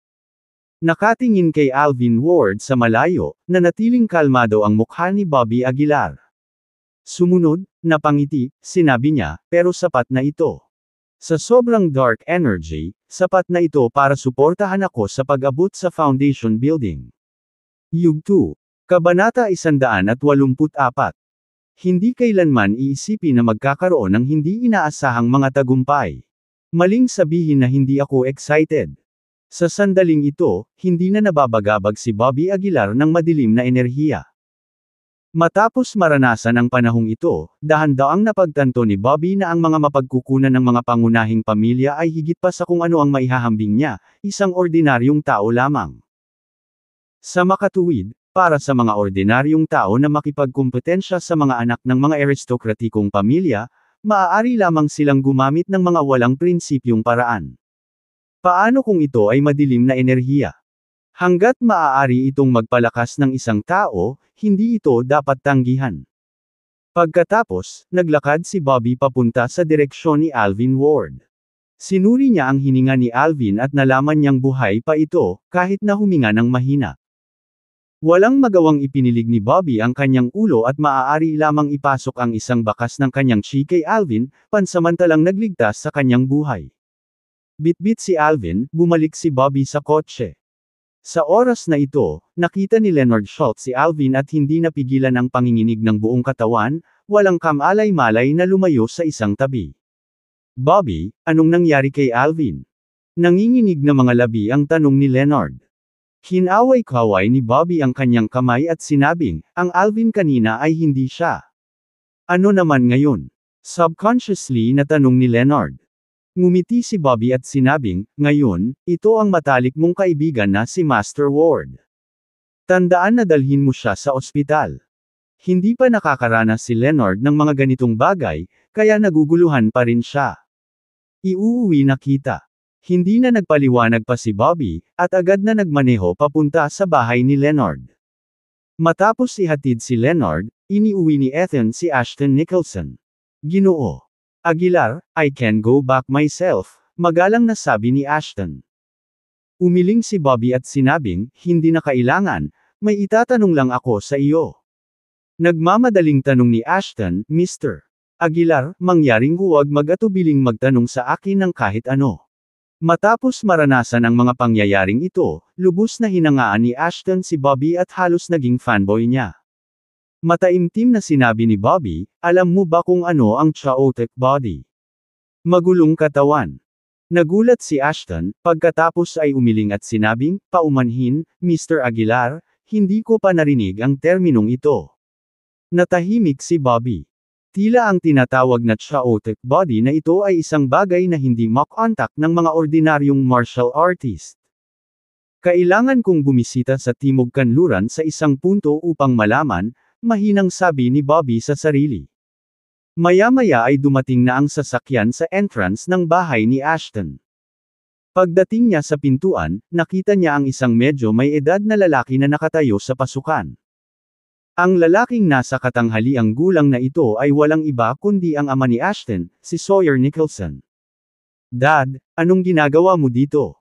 Nakatingin kay Alvin Ward sa malayo, nanatiling kalmado ang mukha ni Bobby Aguilar. Sumunod, Napangiti, sinabi niya, pero sapat na ito. Sa sobrang dark energy, sapat na ito para suportahan ako sa pag-abot sa foundation building. Yug 2. Kabanata 184. Hindi kailanman iisipin na magkakaroon ng hindi inaasahang mga tagumpay. Maling sabihin na hindi ako excited. Sa sandaling ito, hindi na nababagabag si Bobby Aguilar ng madilim na enerhiya. Matapos maranasan ang panahong ito, dahan-daang napagtanto ni Bobby na ang mga mapagkukunan ng mga pangunahing pamilya ay higit pa sa kung ano ang maihahambing niya, isang ordinaryong tao lamang. Sa makatuwid, para sa mga ordinaryong tao na makipagkumpetensya sa mga anak ng mga aristokratikong pamilya, maaari lamang silang gumamit ng mga walang prinsipyong paraan. Paano kung ito ay madilim na enerhiya? Hanggat maaari itong magpalakas ng isang tao, hindi ito dapat tanggihan. Pagkatapos, naglakad si Bobby papunta sa direksyon ni Alvin Ward. Sinuri niya ang hininga ni Alvin at nalaman niyang buhay pa ito, kahit na huminga ng mahina. Walang magawang ipinilig ni Bobby ang kanyang ulo at maaari lamang ipasok ang isang bakas ng kanyang chi kay Alvin, pansamantalang nagligtas sa kanyang buhay. Bitbit -bit si Alvin, bumalik si Bobby sa kotse. Sa oras na ito, nakita ni Leonard Schultz si Alvin at hindi napigilan ang panginginig ng buong katawan, walang kamalay-malay na lumayo sa isang tabi. Bobby, anong nangyari kay Alvin? Nanginginig na mga labi ang tanong ni Leonard. Hinaway-kaway ni Bobby ang kanyang kamay at sinabing, ang Alvin kanina ay hindi siya. Ano naman ngayon? Subconsciously na tanong ni Leonard. Ngumiti si Bobby at sinabing, ngayon, ito ang matalik mong kaibigan na si Master Ward. Tandaan na dalhin mo siya sa ospital. Hindi pa nakakaranas si Leonard ng mga ganitong bagay, kaya naguguluhan pa rin siya. Iuuwi na kita. Hindi na nagpaliwanag pa si Bobby, at agad na nagmaneho papunta sa bahay ni Leonard. Matapos ihatid si Leonard, iniuwi ni Ethan si Ashton Nicholson. Ginoo. Aguilar, I can go back myself, magalang na sabi ni Ashton. Umiling si Bobby at sinabing, hindi na kailangan, may itatanong lang ako sa iyo. Nagmamadaling tanong ni Ashton, Mr. Aguilar, mangyaring huwag mag-atubiling magtanong sa akin ng kahit ano. Matapos maranasan ang mga pangyayaring ito, lubos na hinangaan ni Ashton si Bobby at halos naging fanboy niya. Mataimtim na sinabi ni Bobby, alam mo ba kung ano ang chaotic body? Magulong katawan. Nagulat si Ashton, pagkatapos ay umiling at sinabing, paumanhin, Mr. Aguilar, hindi ko pa narinig ang terminong ito. Natahimik si Bobby. Tila ang tinatawag na chaotic body na ito ay isang bagay na hindi makontak ng mga ordinaryong martial artist. Kailangan kong bumisita sa Timog Kanluran sa isang punto upang malaman, Mahinang sabi ni Bobby sa sarili. Maya-maya ay dumating na ang sasakyan sa entrance ng bahay ni Ashton. Pagdating niya sa pintuan, nakita niya ang isang medyo may edad na lalaki na nakatayo sa pasukan. Ang lalaking nasa katanghaliang gulang na ito ay walang iba kundi ang ama ni Ashton, si Sawyer Nicholson. Dad, anong ginagawa mo dito?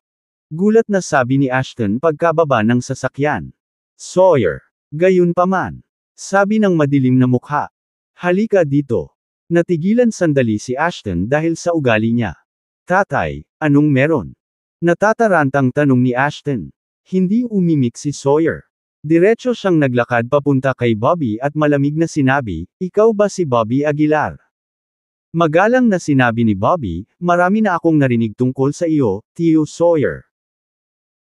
Gulat na sabi ni Ashton pagkababa ng sasakyan. Sawyer, gayon pa man, sabi ng madilim na mukha. Halika dito. Natigilan sandali si Ashton dahil sa ugali niya. Tatay, anong meron? Natatarantang tanong ni Ashton. Hindi umimik si Sawyer. Diretso siyang naglakad papunta kay Bobby at malamig na sinabi, Ikaw ba si Bobby Aguilar? Magalang na sinabi ni Bobby, marami na akong narinig tungkol sa iyo, Tio Sawyer.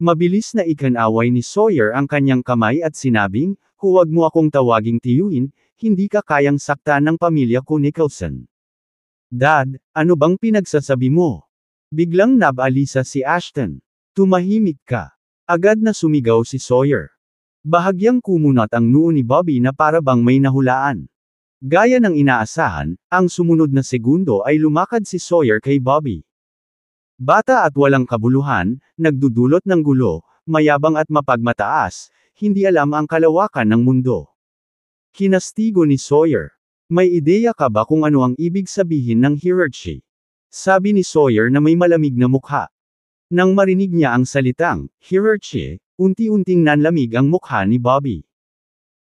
Mabilis na ikanaway ni Sawyer ang kanyang kamay at sinabing, huwag mo akong tawaging tiyuhin, hindi ka kayang sakta ng pamilya ko Nicholson. Dad, ano bang pinagsasabi mo? Biglang nabalisa si Ashton. Tumahimik ka. Agad na sumigaw si Sawyer. Bahagyang kumunat ang noo ni Bobby na para bang may nahulaan. Gaya ng inaasahan, ang sumunod na segundo ay lumakad si Sawyer kay Bobby. Bata at walang kabuluhan, nagdudulot ng gulo, mayabang at mapagmataas, hindi alam ang kalawakan ng mundo. Kinastigo ni Sawyer. May ideya ka ba kung ano ang ibig sabihin ng hierarchy? Sabi ni Sawyer na may malamig na mukha. Nang marinig niya ang salitang, hierarchy, unti-unting nanlamig ang mukha ni Bobby.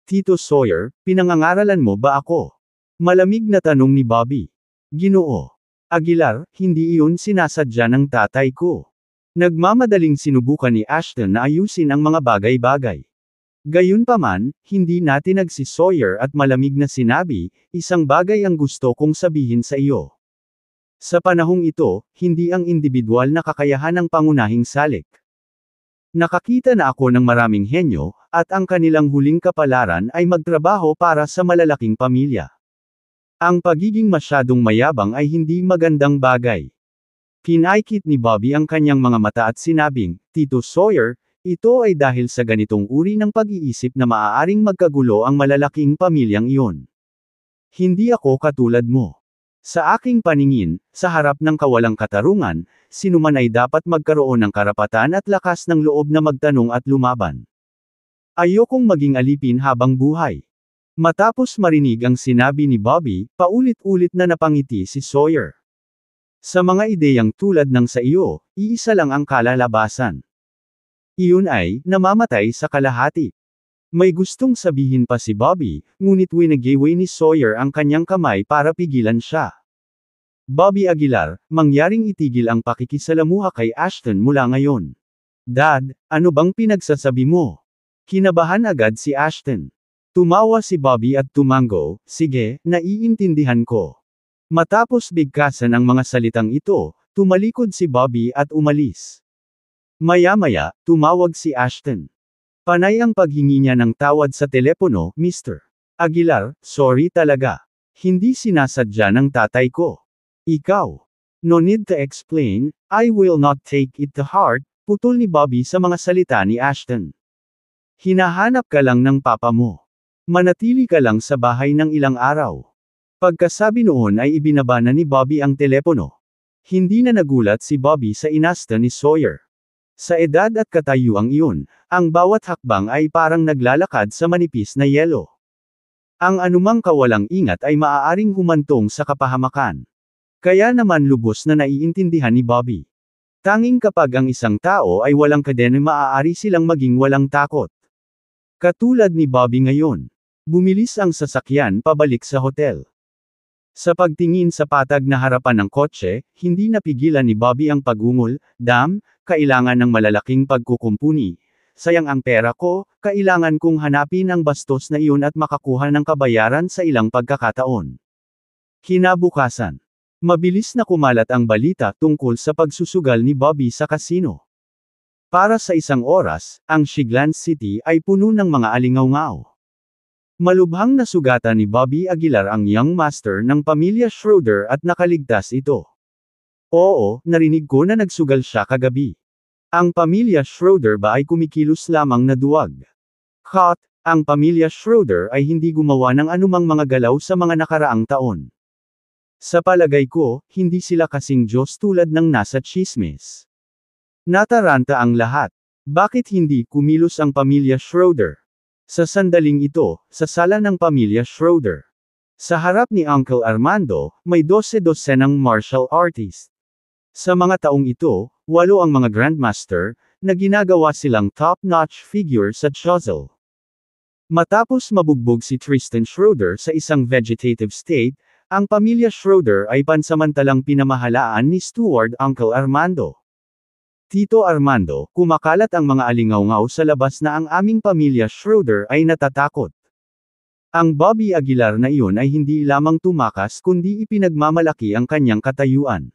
Tito Sawyer, pinangangaralan mo ba ako? Malamig na tanong ni Bobby. Ginoo. Aguilar, hindi iyon sinasadya ng tatay ko. Nagmamadaling sinubukan ni Ashton na ayusin ang mga bagay-bagay. Gayunpaman, hindi natin nagsisawyer at malamig na sinabi, isang bagay ang gusto kong sabihin sa iyo. Sa panahong ito, hindi ang individual na kakayahan ang pangunahing salik. Nakakita na ako ng maraming henyo, at ang kanilang huling kapalaran ay magtrabaho para sa malalaking pamilya. Ang pagiging masyadong mayabang ay hindi magandang bagay. Kinaikit ni Bobby ang kanyang mga mata at sinabing, Tito Sawyer, ito ay dahil sa ganitong uri ng pag-iisip na maaaring magkagulo ang malalaking pamilyang iyon. Hindi ako katulad mo. Sa aking paningin, sa harap ng kawalang katarungan, sinuman ay dapat magkaroon ng karapatan at lakas ng loob na magtanong at lumaban. Ayokong maging alipin habang buhay. Matapos marinig ang sinabi ni Bobby, paulit-ulit na napangiti si Sawyer. Sa mga ideyang tulad ng sa iyo, iisa lang ang kalalabasan. Iyon ay, namamatay sa kalahati. May gustong sabihin pa si Bobby, ngunit winagayway ni Sawyer ang kanyang kamay para pigilan siya. Bobby Aguilar, mangyaring itigil ang pakikisalamuha kay Ashton mula ngayon. Dad, ano bang pinagsasabi mo? Kinabahan agad si Ashton. Tumawa si Bobby at tumango, sige, naiintindihan ko. Matapos bigkasan ang mga salitang ito, tumalikod si Bobby at umalis. Maya-maya, tumawag si Ashton. Panay ang paghingi niya ng tawad sa telepono, Mr. Aguilar, sorry talaga. Hindi sinasadya ng tatay ko. Ikaw. No need to explain, I will not take it to heart, putol ni Bobby sa mga salita ni Ashton. Hinahanap ka lang ng papa mo. Manatili ka lang sa bahay ng ilang araw. Pagkasabi noon ay ibinaba na ni Bobby ang telepono. Hindi na nagulat si Bobby sa inasta ni Sawyer. Sa edad at katayuang iyon, ang bawat hakbang ay parang naglalakad sa manipis na yelo. Ang anumang kawalang ingat ay maaaring humantong sa kapahamakan. Kaya naman lubos na naiintindihan ni Bobby. Tanging kapag ang isang tao ay walang kadena maaari silang maging walang takot. Katulad ni Bobby ngayon. Bumilis ang sasakyan pabalik sa hotel. Sa pagtingin sa patag na harapan ng kotse, hindi napigilan ni Bobby ang pagungol, Dam, kailangan ng malalaking pagkukumpuni. Sayang ang pera ko, kailangan kong hanapin ang bastos na iyon at makakuha ng kabayaran sa ilang pagkakataon. Kinabukasan. Mabilis na kumalat ang balita tungkol sa pagsusugal ni Bobby sa kasino. Para sa isang oras, ang Shiglan City ay puno ng mga alingaw-ngaw. Malubhang nasugatan ni Bobby Aguilar ang young master ng pamilya Schroeder at nakaligtas ito. Oo, narinig ko na nagsugal siya kagabi. Ang pamilya Schroeder ba ay kumikilos lamang na duwag? Kot, ang pamilya Schroeder ay hindi gumawa ng anumang mga galaw sa mga nakaraang taon. Sa palagay ko, hindi sila kasing Diyos tulad ng nasa chismis. Nataranta ang lahat. Bakit hindi kumilos ang pamilya Schroeder? Sa sandaling ito, sa sala ng pamilya Schroeder. Sa harap ni Uncle Armando, may 12 ng martial artist. Sa mga taong ito, walo ang mga grandmaster, na ginagawa silang top-notch figure sa Chozel. Matapos mabugbog si Tristan Schroeder sa isang vegetative state, ang pamilya Schroeder ay pansamantalang pinamahalaan ni Steward Uncle Armando. Tito Armando, kumakalat ang mga alingaw sa labas na ang aming pamilya Schroeder ay natatakot. Ang Bobby Aguilar na iyon ay hindi lamang tumakas kundi ipinagmamalaki ang kanyang katayuan.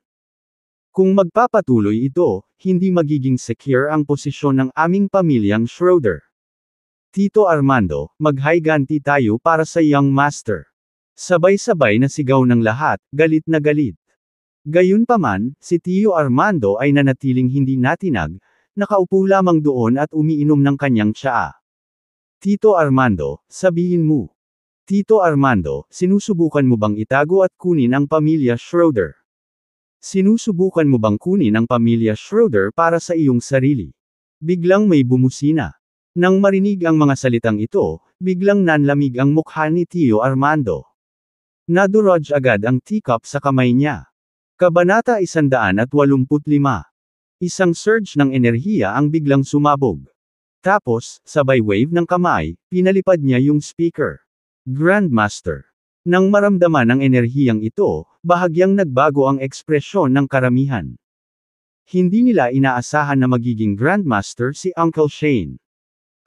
Kung magpapatuloy ito, hindi magiging secure ang posisyon ng aming pamilyang Schroeder. Tito Armando, maghayganti tayo para sa young master. Sabay-sabay na sigaw ng lahat, galit na galit. Gayunpaman, si Tio Armando ay nanatiling hindi natinag, nakaupo lamang doon at umiinom ng kanyang tsaa. Tito Armando, sabihin mo. Tito Armando, sinusubukan mo bang itago at kunin ang pamilya Schroeder? Sinusubukan mo bang kunin ang pamilya Schroeder para sa iyong sarili? Biglang may bumusina. Nang marinig ang mga salitang ito, biglang nanlamig ang mukha ni Tio Armando. Naduraj agad ang teacup sa kamay niya. Kabanata 185. Isang surge ng enerhiya ang biglang sumabog. Tapos, sabay wave ng kamay, pinalipad niya yung speaker. Grandmaster. Nang maramdaman ang enerhiyang ito, bahagyang nagbago ang ekspresyon ng karamihan. Hindi nila inaasahan na magiging Grandmaster si Uncle Shane.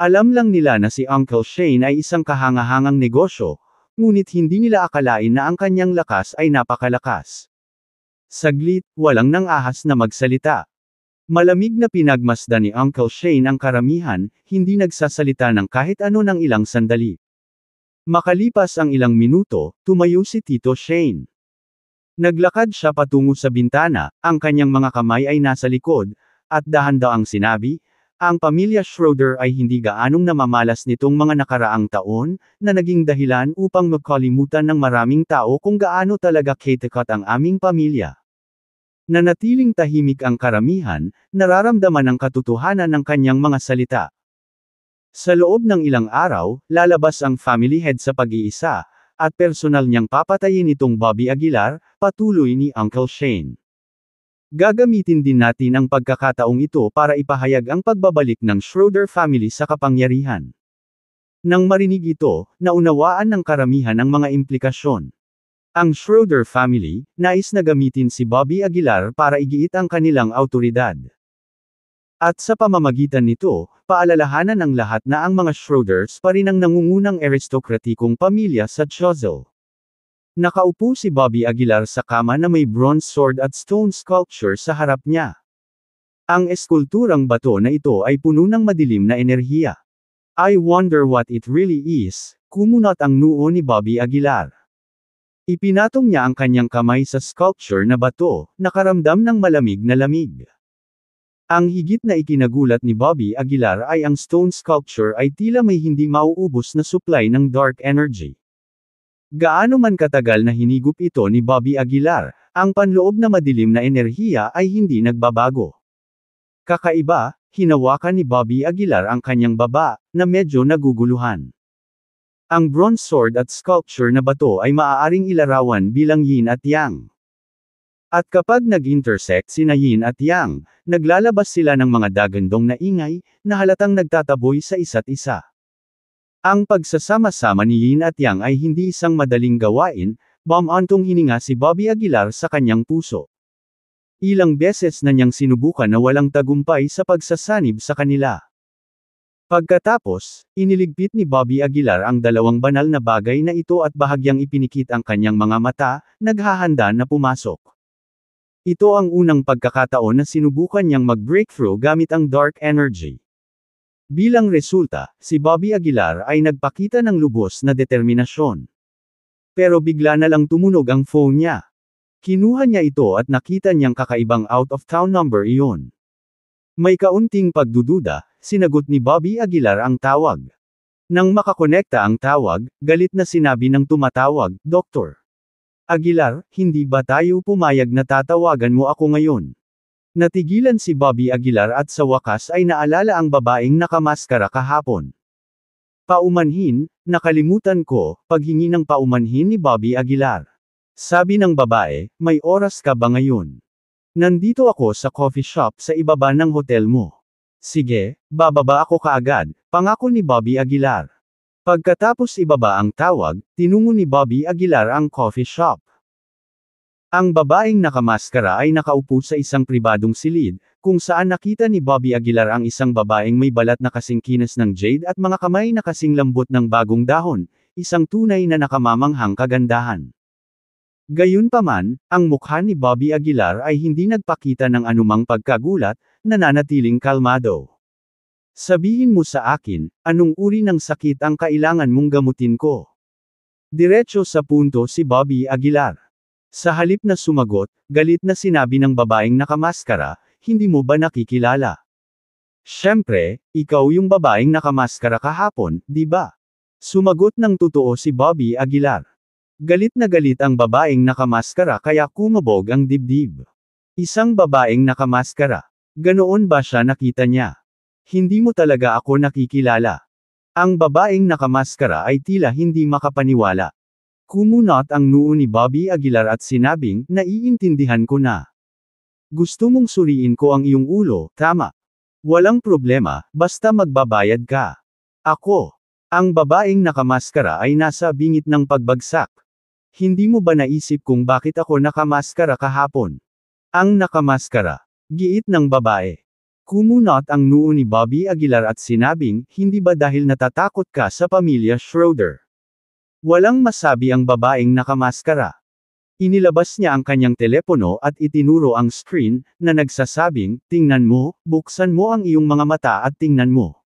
Alam lang nila na si Uncle Shane ay isang kahangahangang negosyo, ngunit hindi nila akalain na ang kanyang lakas ay napakalakas. Saglit, walang nang ahas na magsalita. Malamig na pinagmasdan ni Uncle Shane ang karamihan, hindi nagsasalita ng kahit ano ng ilang sandali. Makalipas ang ilang minuto, tumayo si Tito Shane. Naglakad siya patungo sa bintana, ang kanyang mga kamay ay nasa likod, at dahan ang sinabi, ang pamilya Schroeder ay hindi gaanong namamalas nitong mga nakaraang taon, na naging dahilan upang magkalimutan ng maraming tao kung gaano talaga ketekot ang aming pamilya. Nanatiling tahimik ang karamihan, nararamdaman ang katotohanan ng kanyang mga salita. Sa loob ng ilang araw, lalabas ang family head sa pag-iisa, at personal niyang papatayin itong Bobby Aguilar, patuloy ni Uncle Shane. Gagamitin din natin ang pagkakataong ito para ipahayag ang pagbabalik ng Schroeder family sa kapangyarihan. Nang marinig ito, naunawaan ng karamihan ang mga implikasyon. Ang Schroeder family, nais na gamitin si Bobby Aguilar para igiit ang kanilang autoridad. At sa pamamagitan nito, paalalahanan ang lahat na ang mga Schroeders pa rin ang nangungunang aristokratikong pamilya sa Chozel. Nakaupo si Bobby Aguilar sa kama na may bronze sword at stone sculpture sa harap niya. Ang eskulturang bato na ito ay puno ng madilim na enerhiya. I wonder what it really is, kumunot ang noo ni Bobby Aguilar. Ipinatong niya ang kanyang kamay sa sculpture na bato, nakaramdam ng malamig na lamig. Ang higit na ikinagulat ni Bobby Aguilar ay ang stone sculpture ay tila may hindi mauubos na supply ng dark energy. Gaano man katagal na hinigop ito ni Bobby Aguilar, ang panloob na madilim na enerhiya ay hindi nagbabago. Kakaiba, hinawakan ni Bobby Aguilar ang kanyang baba, na medyo naguguluhan. Ang bronze sword at sculpture na bato ay maaaring ilarawan bilang yin at yang. At kapag nag-intersect sina yin at yang, naglalabas sila ng mga dagandong na ingay, na halatang nagtataboy sa isa't isa. Ang pagsasama-sama ni yin at yang ay hindi isang madaling gawain, bamantong hininga si Bobby Aguilar sa kanyang puso. Ilang beses na niyang sinubukan na walang tagumpay sa pagsasanib sa kanila. Pagkatapos, iniligpit ni Bobby Aguilar ang dalawang banal na bagay na ito at bahagyang ipinikit ang kanyang mga mata, naghahanda na pumasok. Ito ang unang pagkakataon na sinubukan niyang mag-breakthrough gamit ang dark energy. Bilang resulta, si Bobby Aguilar ay nagpakita ng lubos na determinasyon. Pero bigla na lang tumunog ang phone niya. Kinuha niya ito at nakita niyang kakaibang out of town number iyon. May kaunting pagdududa, sinagot ni Bobby Aguilar ang tawag. Nang makakonekta ang tawag, galit na sinabi ng tumatawag, Doktor. Aguilar, hindi ba tayo pumayag na tatawagan mo ako ngayon? Natigilan si Bobby Aguilar at sa wakas ay naalala ang babaeng nakamaskara kahapon. Paumanhin, nakalimutan ko, paghingi ng paumanhin ni Bobby Aguilar. Sabi ng babae, may oras ka ba ngayon? Nandito ako sa coffee shop sa ibaba ng hotel mo. Sige, bababa ako kaagad, pangako ni Bobby Aguilar. Pagkatapos ibaba ang tawag, tinungo ni Bobby Aguilar ang coffee shop. Ang babaeng nakamaskara ay nakaupo sa isang pribadong silid, kung saan nakita ni Bobby Aguilar ang isang babaeng may balat na kasing kinas ng jade at mga kamay na kasing lambot ng bagong dahon, isang tunay na nakamamanghang kagandahan. Gayunpaman, ang mukha ni Bobby Aguilar ay hindi nagpakita ng anumang pagkagulat, nananatiling kalmado. Sabihin mo sa akin, anong uri ng sakit ang kailangan mong gamutin ko? Diretso sa punto si Bobby Aguilar. Sa halip na sumagot, galit na sinabi ng babaeng nakamaskara, hindi mo ba nakikilala? Siyempre, ikaw yung babaeng nakamaskara kahapon, di ba? Sumagot ng totoo si Bobby Aguilar. Galit na galit ang babaeng nakamaskara kaya kumabog ang dibdib. Isang babaeng nakamaskara. Ganoon ba siya nakita niya? Hindi mo talaga ako nakikilala. Ang babaeng nakamaskara ay tila hindi makapaniwala. Kumunot ang noo ni Bobby Aguilar at sinabing, naiintindihan ko na. Gusto mong suriin ko ang iyong ulo, tama. Walang problema, basta magbabayad ka. Ako. Ang babaeng nakamaskara ay nasa bingit ng pagbagsak. Hindi mo ba naisip kung bakit ako nakamaskara kahapon? Ang nakamaskara. Giit ng babae. Kumunot ang noo ni Bobby Aguilar at sinabing, hindi ba dahil natatakot ka sa pamilya Schroeder? Walang masabi ang babaeng nakamaskara. Inilabas niya ang kanyang telepono at itinuro ang screen, na nagsasabing, tingnan mo, buksan mo ang iyong mga mata at tingnan mo.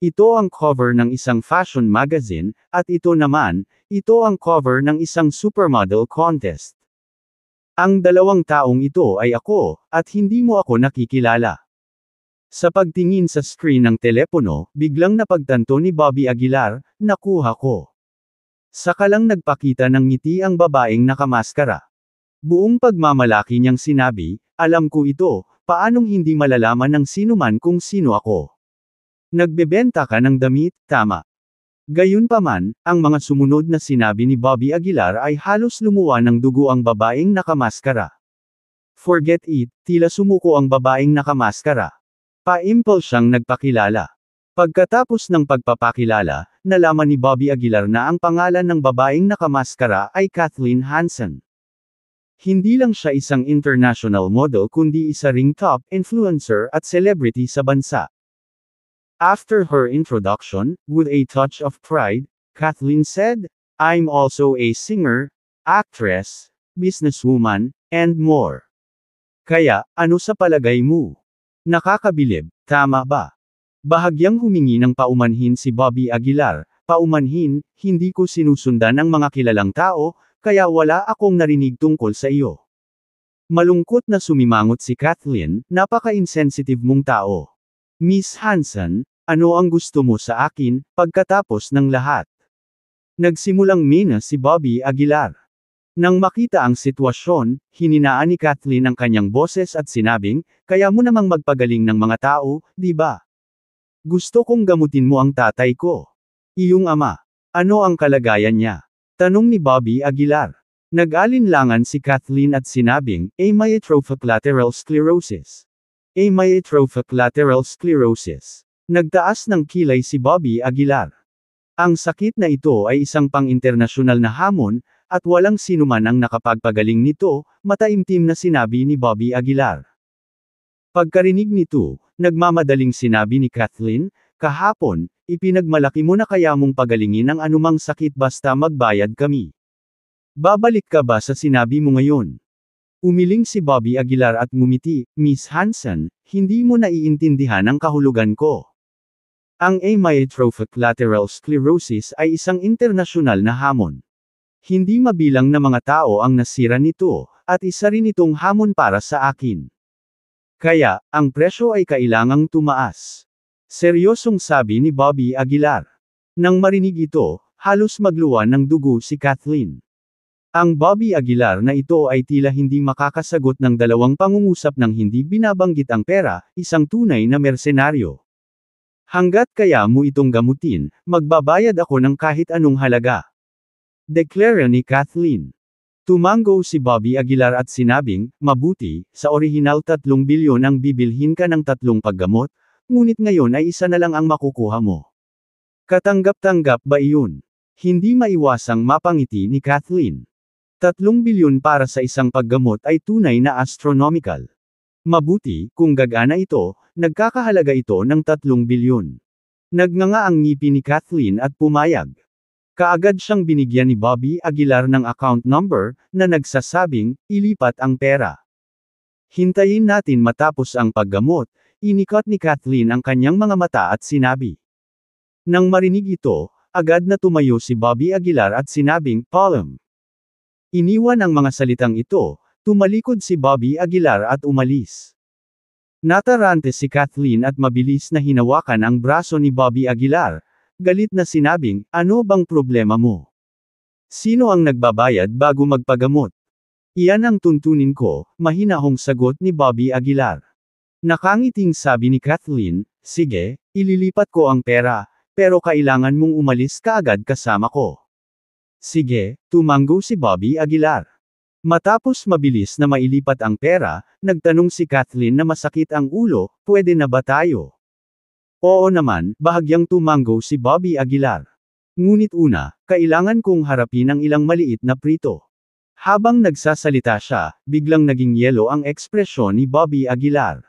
Ito ang cover ng isang fashion magazine, at ito naman, ito ang cover ng isang supermodel contest. Ang dalawang taong ito ay ako, at hindi mo ako nakikilala. Sa pagtingin sa screen ng telepono, biglang napagtanto ni Bobby Aguilar, nakuha ko. Saka lang nagpakita ng ngiti ang babaeng nakamaskara. Buong pagmamalaki niyang sinabi, alam ko ito, paanong hindi malalaman ng sinuman kung sino ako. Nagbebenta ka ng damit, tama. Gayunpaman, ang mga sumunod na sinabi ni Bobby Aguilar ay halos lumuwa ng dugo ang babaeng nakamaskara. Forget it, tila sumuko ang babaeng nakamaskara. Pa-impulse siyang nagpakilala. Pagkatapos ng pagpapakilala, nalaman ni Bobby Aguilar na ang pangalan ng babaeng nakamaskara ay Kathleen Hansen. Hindi lang siya isang international model kundi isa ring top influencer at celebrity sa bansa. After her introduction, with a touch of pride, Kathleen said, I'm also a singer, actress, businesswoman, and more. Kaya, ano sa palagay mo? Nakakabilib, tama ba? Bahagyang humingi ng paumanhin si Bobby Aguilar, paumanhin, hindi ko sinusundan ng mga kilalang tao, kaya wala akong narinig tungkol sa iyo. Malungkot na sumimangot si Kathleen, napaka-insensitive mong tao. Miss Hansen, ano ang gusto mo sa akin, pagkatapos ng lahat? Nagsimulang mina si Bobby Aguilar. Nang makita ang sitwasyon, hininaan ni Kathleen ang kanyang boses at sinabing, kaya mo namang magpagaling ng mga tao, di ba? Gusto kong gamutin mo ang tatay ko. Iyong ama. Ano ang kalagayan niya? Tanong ni Bobby Aguilar. Nag-alinlangan si Kathleen at sinabing, amyotrophic lateral sclerosis. Amyotrophic lateral sclerosis. Nagtaas ng kilay si Bobby Aguilar. Ang sakit na ito ay isang pang-internasyonal na hamon, at walang sinuman ang nakapagpagaling nito, mataimtim na sinabi ni Bobby Aguilar. Pagkarinig nito, nagmamadaling sinabi ni Kathleen, kahapon, ipinagmalaki mo na kaya mong pagalingin ang anumang sakit basta magbayad kami. Babalik ka ba sa sinabi mo ngayon? Umiling si Bobby Aguilar at ngumiti, Miss Hansen, hindi mo naiintindihan ang kahulugan ko. Ang amyotrophic lateral sclerosis ay isang internasyonal na hamon. Hindi mabilang na mga tao ang nasira nito, at isa rin itong hamon para sa akin. Kaya, ang presyo ay kailangang tumaas. Seryosong sabi ni Bobby Aguilar. Nang marinig ito, halos magluwa ng dugo si Kathleen. Ang Bobby Aguilar na ito ay tila hindi makakasagot ng dalawang pangungusap ng hindi binabanggit ang pera, isang tunay na mersenaryo. Hanggat kaya mo itong gamutin, magbabayad ako ng kahit anong halaga. Deklara ni Kathleen. Tumango si Bobby Aguilar at sinabing, mabuti, sa orihinal 3 bilyon ang bibilhin ka ng tatlong paggamot, ngunit ngayon ay isa na lang ang makukuha mo. Katanggap-tanggap ba iyon? Hindi maiwasang mapangiti ni Kathleen. Tatlong bilyon para sa isang paggamot ay tunay na astronomical. Mabuti, kung gagana ito, nagkakahalaga ito ng 3 bilyon. Nagnganga ang ngipin ni Kathleen at pumayag. Kaagad siyang binigyan ni Bobby Aguilar ng account number, na nagsasabing, ilipat ang pera. Hintayin natin matapos ang paggamot, inikot ni Kathleen ang kanyang mga mata at sinabi. Nang marinig ito, agad na tumayo si Bobby Aguilar at sinabing, Palom. Iniwan ang mga salitang ito, Tumalikod si Bobby Aguilar at umalis. Natarante si Kathleen at mabilis na hinawakan ang braso ni Bobby Aguilar, galit na sinabing, ano bang problema mo? Sino ang nagbabayad bago magpagamot? Iyan ang tuntunin ko, mahinahong sagot ni Bobby Aguilar. Nakangiting sabi ni Kathleen, sige, ililipat ko ang pera, pero kailangan mong umalis kaagad kasama ko. Sige, tumanggo si Bobby Aguilar. Matapos mabilis na mailipat ang pera, nagtanong si Kathleen na masakit ang ulo, pwede na ba tayo? Oo naman, bahagyang tumanggo si Bobby Aguilar. Ngunit una, kailangan kong harapin ang ilang maliit na prito. Habang nagsasalita siya, biglang naging yelo ang ekspresyon ni Bobby Aguilar.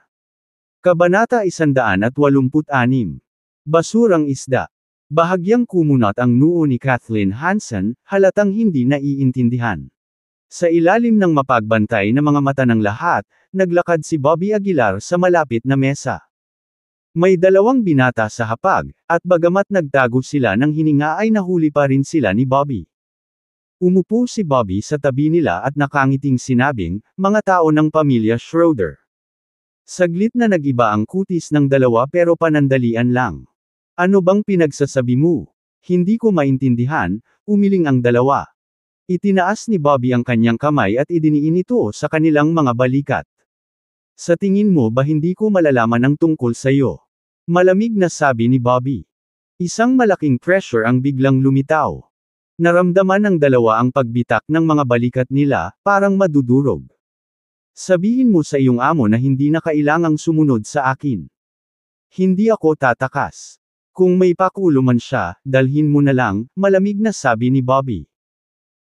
Kabanata 186. Basurang isda. Bahagyang kumunat ang noo ni Kathleen Hansen, halatang hindi naiintindihan. Sa ilalim ng mapagbantay na mga mata ng lahat, naglakad si Bobby Aguilar sa malapit na mesa. May dalawang binata sa hapag, at bagamat nagtago sila ng hininga ay nahuli pa rin sila ni Bobby. Umupo si Bobby sa tabi nila at nakangiting sinabing, mga tao ng pamilya Schroeder. Saglit na nagiba ang kutis ng dalawa pero panandalian lang. Ano bang pinagsasabi mo? Hindi ko maintindihan, umiling ang dalawa. Itinaas ni Bobby ang kanyang kamay at idiniin ito sa kanilang mga balikat. Sa tingin mo ba hindi ko malalaman ang tungkol sa iyo? Malamig na sabi ni Bobby. Isang malaking pressure ang biglang lumitaw. Naramdaman ng dalawa ang pagbitak ng mga balikat nila, parang madudurog. Sabihin mo sa iyong amo na hindi na kailangang sumunod sa akin. Hindi ako tatakas. Kung may pakulo man siya, dalhin mo na lang, malamig na sabi ni Bobby.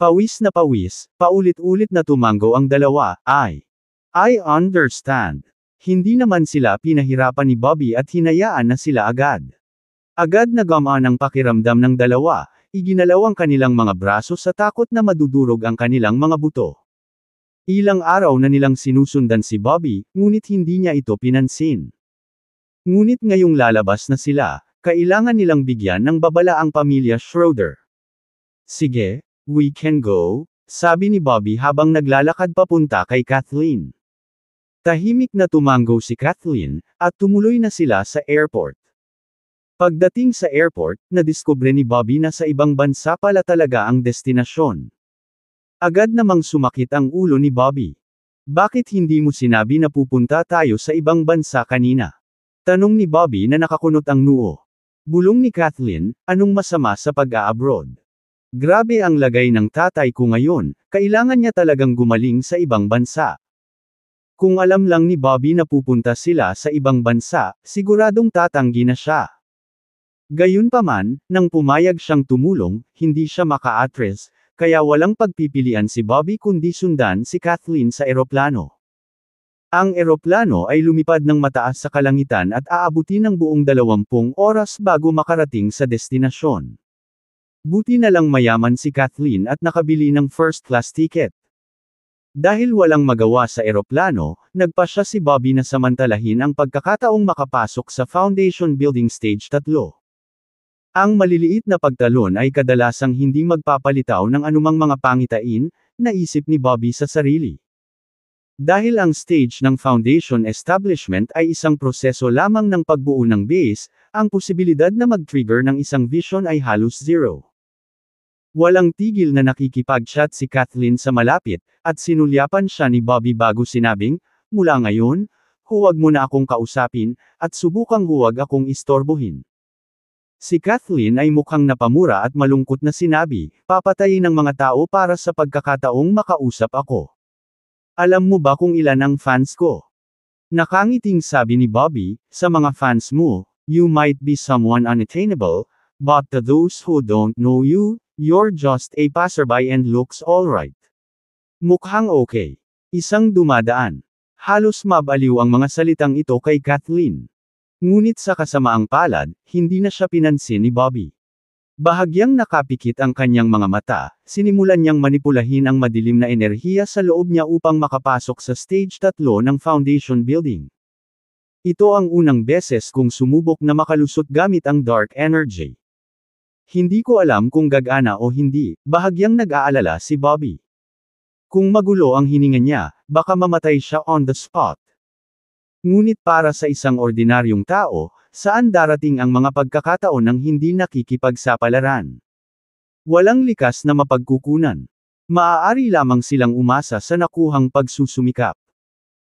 Pawis na pawis, paulit-ulit na tumango ang dalawa, ay. I understand. Hindi naman sila pinahirapan ni Bobby at hinayaan na sila agad. Agad na gamaan ang pakiramdam ng dalawa, iginalaw ang kanilang mga braso sa takot na madudurog ang kanilang mga buto. Ilang araw na nilang sinusundan si Bobby, ngunit hindi niya ito pinansin. Ngunit ngayong lalabas na sila, kailangan nilang bigyan ng babala ang pamilya Schroeder. Sige, We can go, sabi ni Bobby habang naglalakad papunta kay Kathleen. Tahimik na tumango si Kathleen, at tumuloy na sila sa airport. Pagdating sa airport, nadiskubre ni Bobby na sa ibang bansa pala talaga ang destinasyon. Agad namang sumakit ang ulo ni Bobby. Bakit hindi mo sinabi na pupunta tayo sa ibang bansa kanina? Tanong ni Bobby na nakakunot ang noo. Bulong ni Kathleen, anong masama sa pag-a-abroad? Grabe ang lagay ng tatay ko ngayon, kailangan niya talagang gumaling sa ibang bansa. Kung alam lang ni Bobby na pupunta sila sa ibang bansa, siguradong tatanggi na siya. Gayunpaman, nang pumayag siyang tumulong, hindi siya makaatres, kaya walang pagpipilian si Bobby kundi sundan si Kathleen sa eroplano. Ang eroplano ay lumipad ng mataas sa kalangitan at aabuti ng buong dalawampung oras bago makarating sa destinasyon. Buti na lang mayaman si Kathleen at nakabili ng first-class ticket. Dahil walang magawa sa eroplano, nagpa siya si Bobby na samantalahin ang pagkakataong makapasok sa Foundation Building Stage 3. Ang maliliit na pagtalon ay kadalasang hindi magpapalitaw ng anumang mga pangitain, naisip ni Bobby sa sarili. Dahil ang stage ng foundation establishment ay isang proseso lamang ng pagbuo ng base, ang posibilidad na mag-trigger ng isang vision ay halos zero. Walang tigil na nakikipag-chat si Kathleen sa malapit, at sinulyapan siya ni Bobby bago sinabing, mula ngayon, huwag mo na akong kausapin, at subukang huwag akong istorbohin. Si Kathleen ay mukhang napamura at malungkot na sinabi, papatayin ng mga tao para sa pagkakataong makausap ako. Alam mo ba kung ilan ang fans ko? Nakangiting sabi ni Bobby, sa mga fans mo, you might be someone unattainable, but to those who don't know you, You're just a passerby and looks alright. Mukhang okay. Isang dumadaan. Halos mabaliw ang mga salitang ito kay Kathleen. Ngunit sa kasamaang palad, hindi na siya pinansin ni Bobby. Bahagyang nakapikit ang kanyang mga mata, sinimulan niyang manipulahin ang madilim na enerhiya sa loob niya upang makapasok sa stage 3 ng foundation building. Ito ang unang beses kung sumubok na makalusot gamit ang dark energy. Hindi ko alam kung gagana o hindi, bahagyang nag-aalala si Bobby. Kung magulo ang hininga niya, baka mamatay siya on the spot. Ngunit para sa isang ordinaryong tao, saan darating ang mga pagkakataon ng hindi nakikipagsapalaran? Walang likas na mapagkukunan. Maaari lamang silang umasa sa nakuhang pagsusumikap.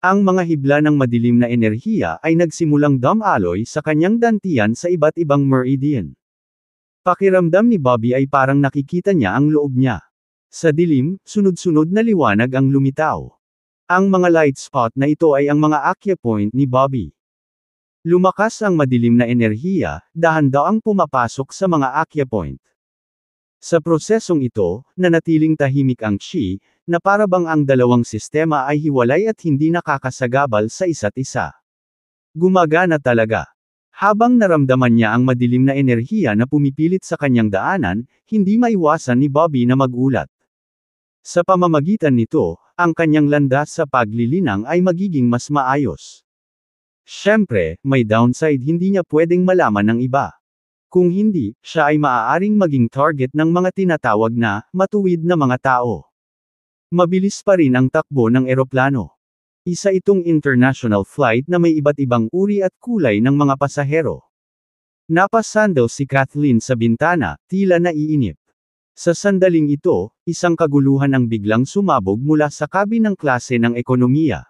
Ang mga hibla ng madilim na enerhiya ay nagsimulang dumaloy sa kanyang dantian sa iba't ibang meridian. Pakiramdam ni Bobby ay parang nakikita niya ang loob niya. Sa dilim, sunod-sunod na liwanag ang lumitaw. Ang mga light spot na ito ay ang mga acupoint ni Bobby. Lumakas ang madilim na enerhiya, dahan ang pumapasok sa mga acupoint. Sa prosesong ito, nanatiling tahimik ang chi, na parabang ang dalawang sistema ay hiwalay at hindi nakakasagabal sa isa't isa. Gumagana talaga. Habang naramdaman niya ang madilim na enerhiya na pumipilit sa kanyang daanan, hindi maiwasan ni Bobby na magulat. Sa pamamagitan nito, ang kanyang landas sa paglilinang ay magiging mas maayos. Siyempre, may downside hindi niya pwedeng malaman ng iba. Kung hindi, siya ay maaaring maging target ng mga tinatawag na matuwid na mga tao. Mabilis pa rin ang takbo ng eroplano. Isa itong international flight na may iba't ibang uri at kulay ng mga pasahero. Napasandal si Kathleen sa bintana, tila naiinip. Sa sandaling ito, isang kaguluhan ang biglang sumabog mula sa kabi ng klase ng ekonomiya.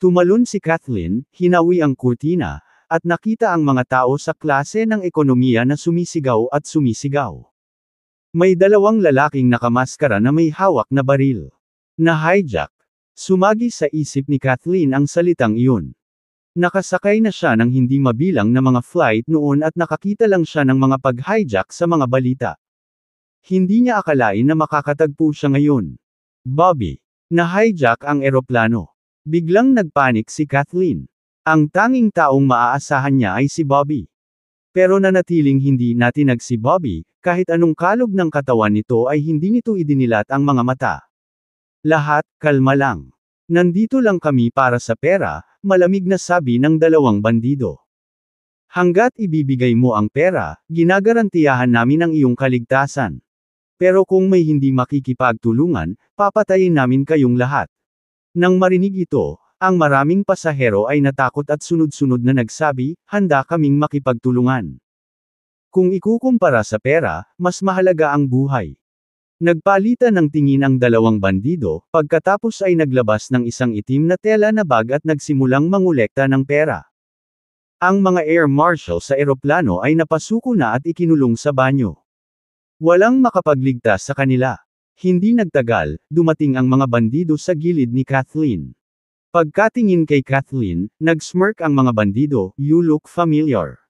Tumalon si Kathleen, hinawi ang kurtina, at nakita ang mga tao sa klase ng ekonomiya na sumisigaw at sumisigaw. May dalawang lalaking nakamaskara na may hawak na baril. Na hijack, Sumagi sa isip ni Kathleen ang salitang iyon. Nakasakay na siya ng hindi mabilang na mga flight noon at nakakita lang siya ng mga pag-hijack sa mga balita. Hindi niya akalain na makakatagpo siya ngayon. Bobby, na-hijack ang eroplano. Biglang nagpanik si Kathleen. Ang tanging taong maaasahan niya ay si Bobby. Pero nanatiling hindi natinag si Bobby, kahit anong kalog ng katawan nito ay hindi nito idinilat ang mga mata. Lahat, kalma lang. Nandito lang kami para sa pera, malamig na sabi ng dalawang bandido. Hanggat ibibigay mo ang pera, ginagarantiyahan namin ang iyong kaligtasan. Pero kung may hindi makikipagtulungan, papatayin namin kayong lahat. Nang marinig ito, ang maraming pasahero ay natakot at sunod-sunod na nagsabi, handa kaming makipagtulungan. Kung ikukumpara sa pera, mas mahalaga ang buhay. Nagpalitan ng tingin ang dalawang bandido, pagkatapos ay naglabas ng isang itim na tela na bag at nagsimulang mangulekta ng pera. Ang mga air marshal sa eroplano ay napasuko na at ikinulong sa banyo. Walang makapagligtas sa kanila. Hindi nagtagal, dumating ang mga bandido sa gilid ni Kathleen. Pagkatingin kay Kathleen, nag-smirk ang mga bandido, you look familiar.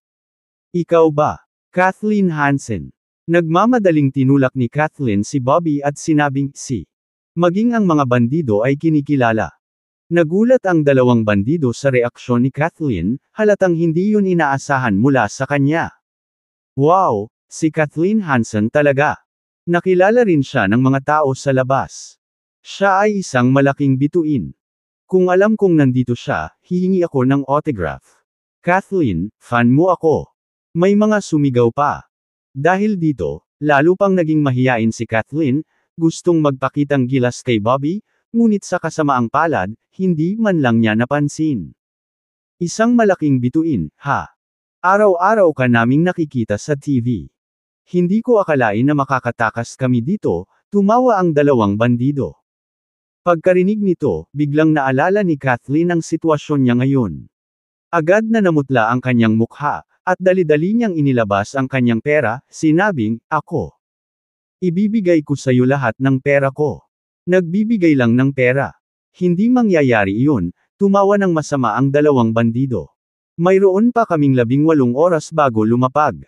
Ikaw ba? Kathleen Hansen. Nagmamadaling tinulak ni Kathleen si Bobby at sinabing, si. Maging ang mga bandido ay kinikilala. Nagulat ang dalawang bandido sa reaksyon ni Kathleen, halatang hindi yun inaasahan mula sa kanya. Wow, si Kathleen Hansen talaga. Nakilala rin siya ng mga tao sa labas. Siya ay isang malaking bituin. Kung alam kong nandito siya, hihingi ako ng autograph. Kathleen, fan mo ako. May mga sumigaw pa. Dahil dito, lalo pang naging mahiyain si Kathleen, gustong magpakitang gilas kay Bobby, ngunit sa kasamaang palad, hindi man lang niya napansin. Isang malaking bituin, ha? Araw-araw ka naming nakikita sa TV. Hindi ko akalain na makakatakas kami dito, tumawa ang dalawang bandido. Pagkarinig nito, biglang naalala ni Kathleen ang sitwasyon niya ngayon. Agad na namutla ang kanyang mukha, at dali-dali niyang inilabas ang kanyang pera, sinabing, ako. Ibibigay ko sa iyo lahat ng pera ko. Nagbibigay lang ng pera. Hindi mangyayari iyon, tumawa ng masama ang dalawang bandido. Mayroon pa kaming labing walong oras bago lumapag.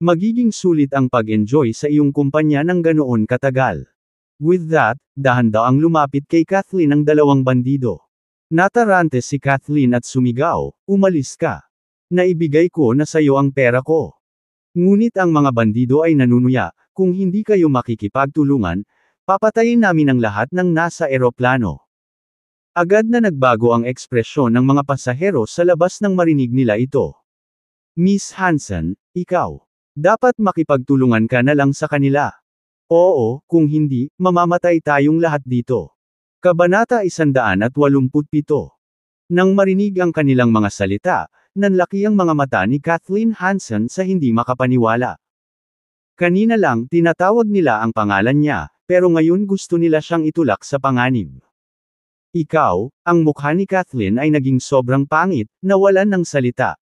Magiging sulit ang pag-enjoy sa iyong kumpanya ng ganoon katagal. With that, dahan ang lumapit kay Kathleen ang dalawang bandido. Natarante si Kathleen at sumigaw, umalis ka. Naibigay ko na sayo ang pera ko. Ngunit ang mga bandido ay nanunuya, kung hindi kayo makikipagtulungan, papatayin namin ang lahat ng nasa eroplano. Agad na nagbago ang ekspresyon ng mga pasahero sa labas ng marinig nila ito. Miss Hansen, ikaw. Dapat makipagtulungan ka na lang sa kanila. Oo, kung hindi, mamamatay tayong lahat dito. Kabanata 187. Nang marinig ang kanilang mga salita, nanlaki ang mga mata ni Kathleen Hansen sa hindi makapaniwala. Kanina lang tinatawag nila ang pangalan niya, pero ngayon gusto nila siyang itulak sa panganib. Ikaw, ang mukha ni Kathleen ay naging sobrang pangit, nawalan ng salita.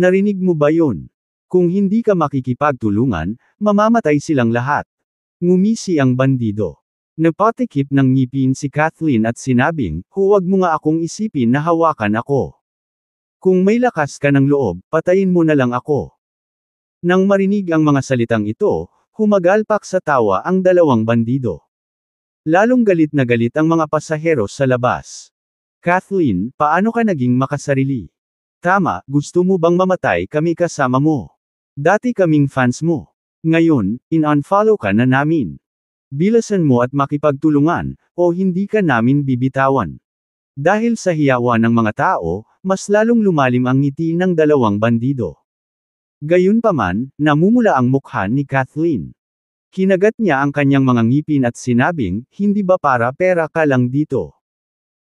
Narinig mo ba yun? Kung hindi ka makikipagtulungan, mamamatay silang lahat. Ngumisi ang bandido. Napatikip ng ngipin si Kathleen at sinabing, huwag mo nga akong isipin na hawakan ako. Kung may lakas ka ng loob, patayin mo na lang ako. Nang marinig ang mga salitang ito, humagalpak sa tawa ang dalawang bandido. Lalong galit na galit ang mga pasahero sa labas. Kathleen, paano ka naging makasarili? Tama, gusto mo bang mamatay kami kasama mo? Dati kaming fans mo. Ngayon, in-unfollow ka na namin. Bilasan mo at makipagtulungan, o hindi ka namin bibitawan. Dahil sa hiyawa ng mga tao, mas lalong lumalim ang ngiti ng dalawang bandido. Gayunpaman, namumula ang mukha ni Kathleen. Kinagat niya ang kanyang mga ngipin at sinabing, hindi ba para pera ka lang dito?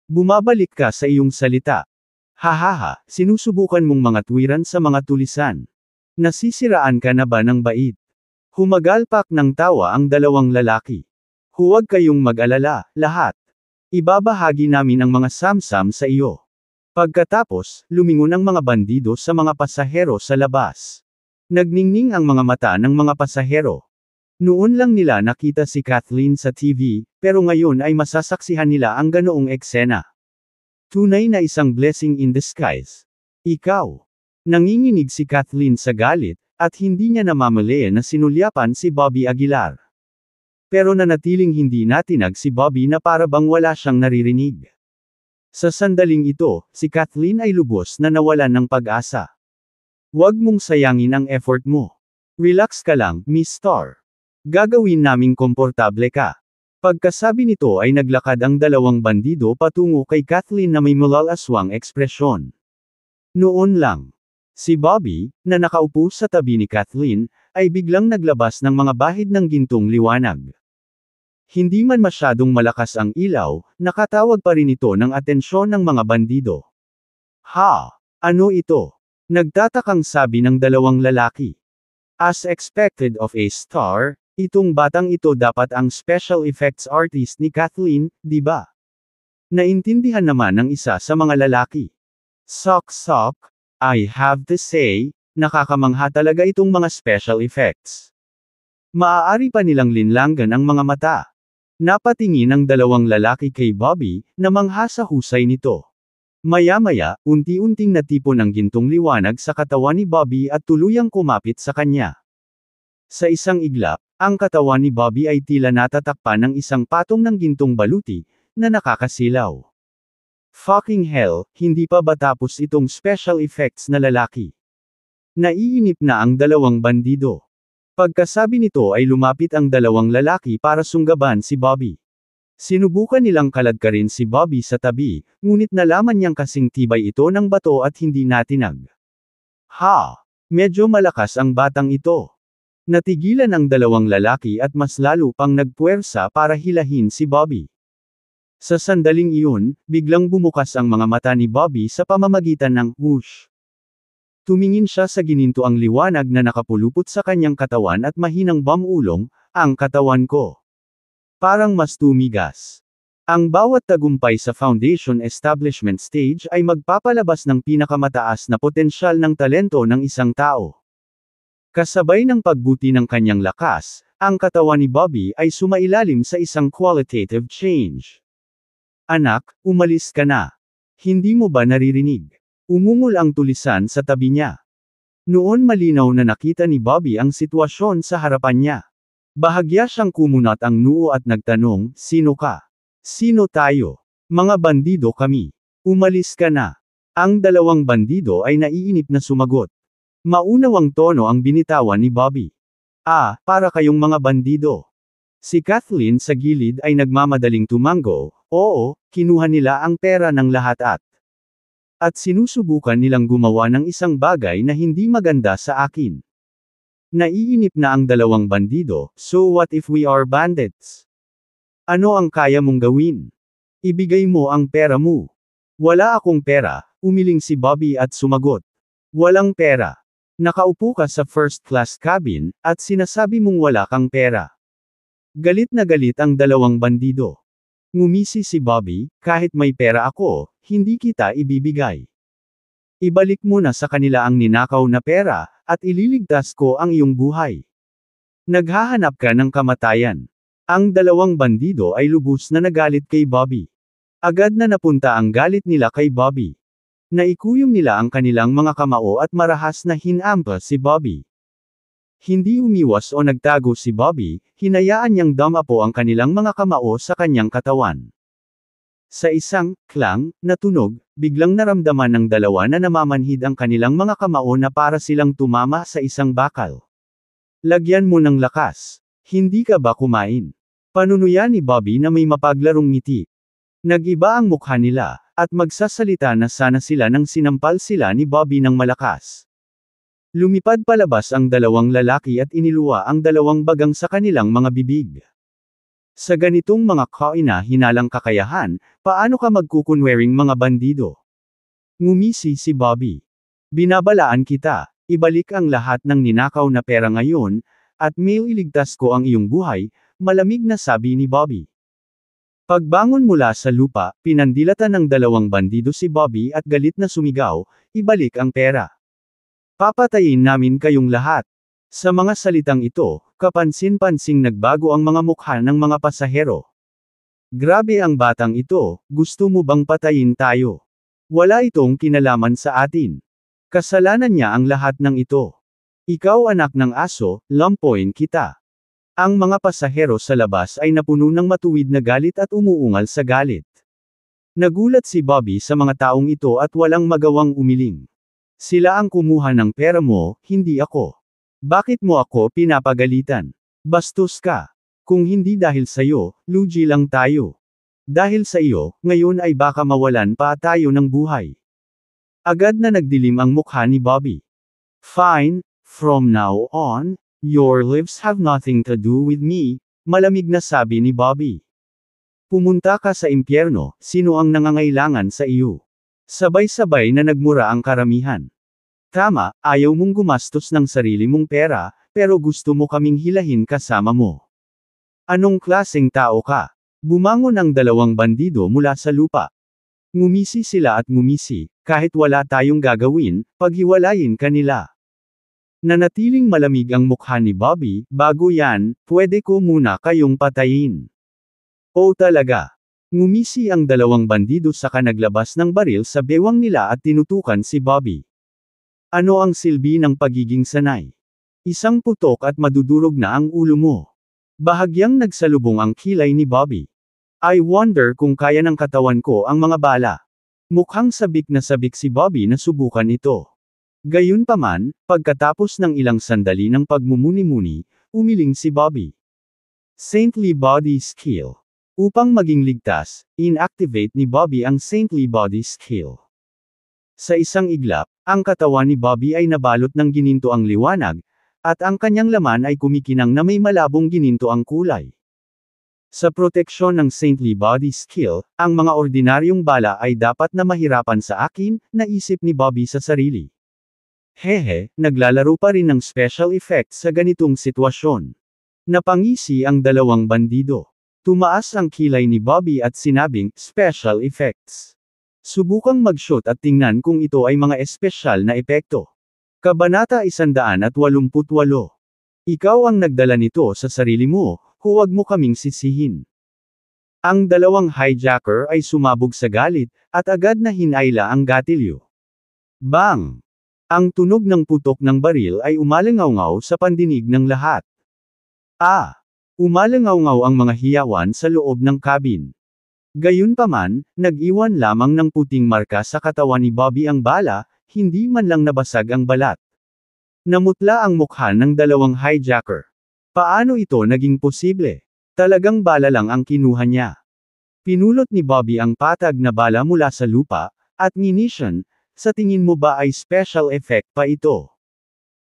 Bumabalik ka sa iyong salita. Hahaha, sinusubukan mong mga tuwiran sa mga tulisan. Nasisiraan ka na ba ng bait? Humagalpak ng tawa ang dalawang lalaki. Huwag kayong mag-alala, lahat. Ibabahagi namin ang mga samsam sa iyo. Pagkatapos, lumingon ang mga bandido sa mga pasahero sa labas. Nagningning ang mga mata ng mga pasahero. Noon lang nila nakita si Kathleen sa TV, pero ngayon ay masasaksihan nila ang ganoong eksena. Tunay na isang blessing in disguise. Ikaw. Nanginginig si Kathleen sa galit, at hindi niya namamalayan na sinulyapan si Bobby Aguilar. Pero nanatiling hindi natinag si Bobby na para bang wala siyang naririnig. Sa sandaling ito, si Kathleen ay lubos na nawalan ng pag-asa. Huwag mong sayangin ang effort mo. Relax ka lang, Miss Star. Gagawin naming komportable ka. Pagkasabi nito ay naglakad ang dalawang bandido patungo kay Kathleen na may malalaswang ekspresyon. Noon lang. Si Bobby, na nakaupo sa tabi ni Kathleen, ay biglang naglabas ng mga bahid ng gintong liwanag. Hindi man masyadong malakas ang ilaw, nakatawag pa rin ito ng atensyon ng mga bandido. Ha! Ano ito? Nagtatakang sabi ng dalawang lalaki. As expected of a star, itong batang ito dapat ang special effects artist ni Kathleen, di ba? Naintindihan naman ng isa sa mga lalaki. Sok-sok, I have to say, nakakamangha talaga itong mga special effects. Maaari pa nilang linlanggan ang mga mata. Napatingin ang dalawang lalaki kay Bobby, na mangha sa husay nito. Maya-maya, unti-unting natipon ang gintong liwanag sa katawan ni Bobby at tuluyang kumapit sa kanya. Sa isang iglap, ang katawan ni Bobby ay tila natatakpan ng isang patong ng gintong baluti, na nakakasilaw. Fucking hell, hindi pa ba tapos itong special effects na lalaki? Naiinip na ang dalawang bandido. Pagkasabi nito ay lumapit ang dalawang lalaki para sunggaban si Bobby. Sinubukan nilang kaladkarin si Bobby sa tabi, ngunit nalaman niyang kasing tibay ito ng bato at hindi natinag. Ha! Medyo malakas ang batang ito. Natigilan ang dalawang lalaki at mas lalo pang nagpuwersa para hilahin si Bobby. Sa sandaling iyon, biglang bumukas ang mga mata ni Bobby sa pamamagitan ng whoosh. Tumingin siya sa gininto ang liwanag na nakapulupot sa kanyang katawan at mahinang bamulong, ang katawan ko. Parang mas tumigas. Ang bawat tagumpay sa foundation establishment stage ay magpapalabas ng pinakamataas na potensyal ng talento ng isang tao. Kasabay ng pagbuti ng kanyang lakas, ang katawan ni Bobby ay sumailalim sa isang qualitative change. Anak, umalis ka na. Hindi mo ba naririnig? Umungol ang tulisan sa tabi niya. Noon malinaw na nakita ni Bobby ang sitwasyon sa harapan niya. Bahagya siyang kumunat ang noo at nagtanong, Sino ka? Sino tayo? Mga bandido kami. Umalis ka na. Ang dalawang bandido ay naiinip na sumagot. Maunawang tono ang binitawan ni Bobby. Ah, para kayong mga bandido. Si Kathleen sa gilid ay nagmamadaling tumango, oo, kinuha nila ang pera ng lahat at at sinusubukan nilang gumawa ng isang bagay na hindi maganda sa akin. Naiinip na ang dalawang bandido, so what if we are bandits? Ano ang kaya mong gawin? Ibigay mo ang pera mo. Wala akong pera, umiling si Bobby at sumagot. Walang pera. Nakaupo ka sa first class cabin, at sinasabi mong wala kang pera. Galit na galit ang dalawang bandido. Ngumisi si Bobby, kahit may pera ako, hindi kita ibibigay. Ibalik mo na sa kanila ang ninakaw na pera, at ililigtas ko ang iyong buhay. Naghahanap ka ng kamatayan. Ang dalawang bandido ay lubos na nagalit kay Bobby. Agad na napunta ang galit nila kay Bobby. Naikuyom nila ang kanilang mga kamao at marahas na hinampa si Bobby. Hindi umiwas o nagtago si Bobby, hinayaan niyang damapo ang kanilang mga kamao sa kanyang katawan. Sa isang klang na tunog, biglang naramdaman ng dalawa na namamanhid ang kanilang mga kamao na para silang tumama sa isang bakal. Lagyan mo ng lakas. Hindi ka ba kumain? Panunuya ni Bobby na may mapaglarong ngiti. Nagiba ang mukha nila, at magsasalita na sana sila nang sinampal sila ni Bobby ng malakas. Lumipad palabas ang dalawang lalaki at iniluwa ang dalawang bagang sa kanilang mga bibig. Sa ganitong mga na hinalang kakayahan, paano ka magkukunwering mga bandido? Ngumisi si Bobby. Binabalaan kita, ibalik ang lahat ng ninakaw na pera ngayon, at may iligtas ko ang iyong buhay, malamig na sabi ni Bobby. Pagbangon mula sa lupa, pinandilatan ng dalawang bandido si Bobby at galit na sumigaw, ibalik ang pera. Papatayin namin kayong lahat. Sa mga salitang ito, Kapansin-pansing nagbago ang mga mukha ng mga pasahero. Grabe ang batang ito, gusto mo bang patayin tayo? Wala itong kinalaman sa atin. Kasalanan niya ang lahat ng ito. Ikaw anak ng aso, lampoin kita. Ang mga pasahero sa labas ay napuno ng matuwid na galit at umuungal sa galit. Nagulat si Bobby sa mga taong ito at walang magawang umiling. Sila ang kumuha ng pera mo, hindi ako. Bakit mo ako pinapagalitan? Bastos ka. Kung hindi dahil sa iyo, luji lang tayo. Dahil sa iyo, ngayon ay baka mawalan pa tayo ng buhay. Agad na nagdilim ang mukha ni Bobby. Fine, from now on, your lives have nothing to do with me, malamig na sabi ni Bobby. Pumunta ka sa impyerno, sino ang nangangailangan sa iyo? Sabay-sabay na nagmura ang karamihan. Tama, ayaw mong gumastos ng sarili mong pera, pero gusto mo kaming hilahin kasama mo. Anong klaseng tao ka? Bumangon ang dalawang bandido mula sa lupa. Ngumisi sila at ngumisi, kahit wala tayong gagawin, paghiwalayin kanila. Nanatiling malamig ang mukha ni Bobby, bago yan, pwede ko muna kayong patayin. Oh talaga. Ngumisi ang dalawang bandido sa kanaglabas ng baril sa bewang nila at tinutukan si Bobby. Ano ang silbi ng pagiging sanay? Isang putok at madudurog na ang ulo mo. Bahagyang nagsalubong ang kilay ni Bobby. I wonder kung kaya ng katawan ko ang mga bala. Mukhang sabik na sabik si Bobby na subukan ito. Gayunpaman, pagkatapos ng ilang sandali ng pagmumuni-muni, umiling si Bobby. Saintly Body Skill Upang maging ligtas, inactivate ni Bobby ang Saintly Body Skill. Sa isang iglap, ang katawan ni Bobby ay nabalot ng ginintoang liwanag, at ang kanyang laman ay kumikinang na may malabong ginintoang kulay. Sa proteksyon ng saintly body skill, ang mga ordinaryong bala ay dapat na mahirapan sa akin, naisip ni Bobby sa sarili. Hehe, naglalaro pa rin ng special effects sa ganitong sitwasyon. Napangisi ang dalawang bandido. Tumaas ang kilay ni Bobby at sinabing, special effects. Subukang mag-shoot at tingnan kung ito ay mga espesyal na epekto. Kabanata 188. Ikaw ang nagdala nito sa sarili mo, huwag mo kaming sisihin. Ang dalawang hijacker ay sumabog sa galit, at agad na hinayla ang gatilyo. Bang! Ang tunog ng putok ng baril ay umalangaw sa pandinig ng lahat. Ah! Umalangaw ang mga hiyawan sa loob ng cabin. Gayunpaman, nag-iwan lamang ng puting marka sa katawan ni Bobby ang bala, hindi man lang nabasag ang balat. Namutla ang mukha ng dalawang hijacker. Paano ito naging posible? Talagang bala lang ang kinuha niya. Pinulot ni Bobby ang patag na bala mula sa lupa, at ninisyon, sa tingin mo ba ay special effect pa ito?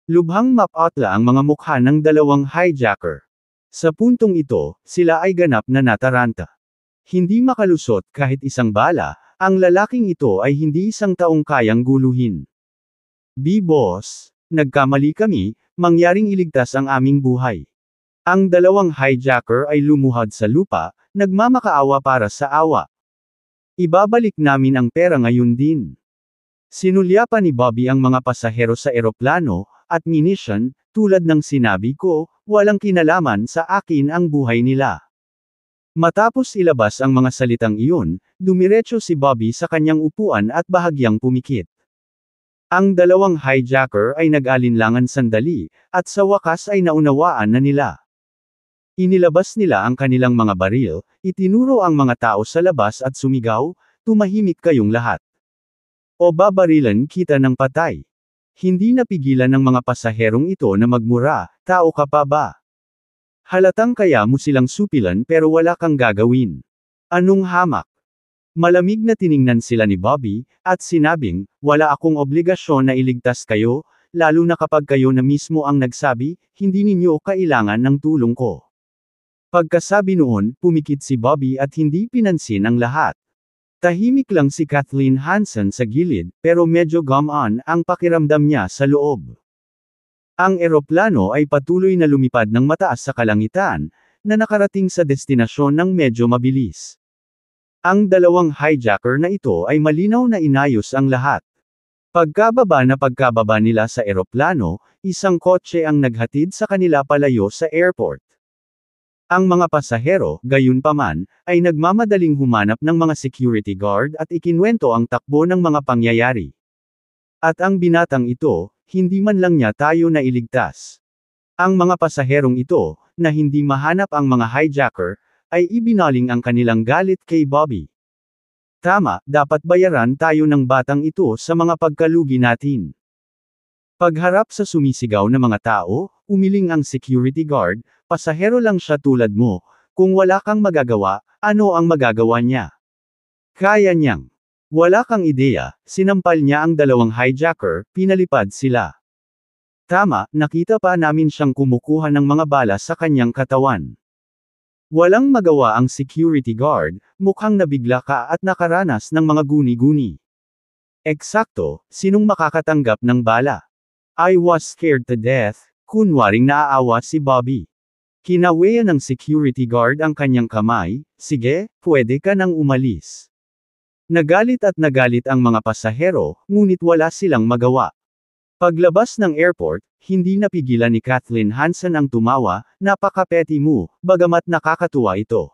Lubhang mapatla ang mga mukha ng dalawang hijacker. Sa puntong ito, sila ay ganap na nataranta. Hindi makalusot kahit isang bala, ang lalaking ito ay hindi isang taong kayang guluhin. B-Boss, nagkamali kami, mangyaring iligtas ang aming buhay. Ang dalawang hijacker ay lumuhad sa lupa, nagmamakaawa para sa awa. Ibabalik namin ang pera ngayon din. Sinulya pa ni Bobby ang mga pasahero sa eroplano, at munition, tulad ng sinabi ko, walang kinalaman sa akin ang buhay nila. Matapos ilabas ang mga salitang iyon, dumiretso si Bobby sa kanyang upuan at bahagyang pumikit. Ang dalawang hijacker ay nag-alinlangan sandali, at sa wakas ay naunawaan na nila. Inilabas nila ang kanilang mga baril, itinuro ang mga tao sa labas at sumigaw, tumahimik kayong lahat. O babarilan kita ng patay. Hindi napigilan ng mga pasaherong ito na magmura, tao ka pa ba? Halatang kaya mo silang supilan pero wala kang gagawin. Anong hamak? Malamig na tiningnan sila ni Bobby, at sinabing, wala akong obligasyon na iligtas kayo, lalo na kapag kayo na mismo ang nagsabi, hindi ninyo kailangan ng tulong ko. Pagkasabi noon, pumikit si Bobby at hindi pinansin ang lahat. Tahimik lang si Kathleen Hansen sa gilid, pero medyo gum on ang pakiramdam niya sa loob. Ang eroplano ay patuloy na lumipad ng mataas sa kalangitan, na nakarating sa destinasyon ng medyo mabilis. Ang dalawang hijacker na ito ay malinaw na inayos ang lahat. Pagkababa na pagkababa nila sa eroplano, isang kotse ang naghatid sa kanila palayo sa airport. Ang mga pasahero, gayunpaman, ay nagmamadaling humanap ng mga security guard at ikinwento ang takbo ng mga pangyayari. At ang binatang ito, hindi man lang niya tayo nailigtas. Ang mga pasaherong ito, na hindi mahanap ang mga hijacker, ay ibinaling ang kanilang galit kay Bobby. Tama, dapat bayaran tayo ng batang ito sa mga pagkalugi natin. Pagharap sa sumisigaw na mga tao, umiling ang security guard, pasahero lang siya tulad mo, kung wala kang magagawa, ano ang magagawa niya? Kaya niyang. Wala kang ideya, sinampal niya ang dalawang hijacker, pinalipad sila. Tama, nakita pa namin siyang kumukuha ng mga bala sa kanyang katawan. Walang magawa ang security guard, mukhang nabigla ka at nakaranas ng mga guni-guni. Eksakto, sinong makakatanggap ng bala? I was scared to death, kunwaring naaawa si Bobby. Kinaweya ng security guard ang kanyang kamay, sige, pwede ka nang umalis. Nagalit at nagalit ang mga pasahero, ngunit wala silang magawa. Paglabas ng airport, hindi napigilan ni Kathleen Hansen ang tumawa, napakapeti mo, bagamat nakakatuwa ito.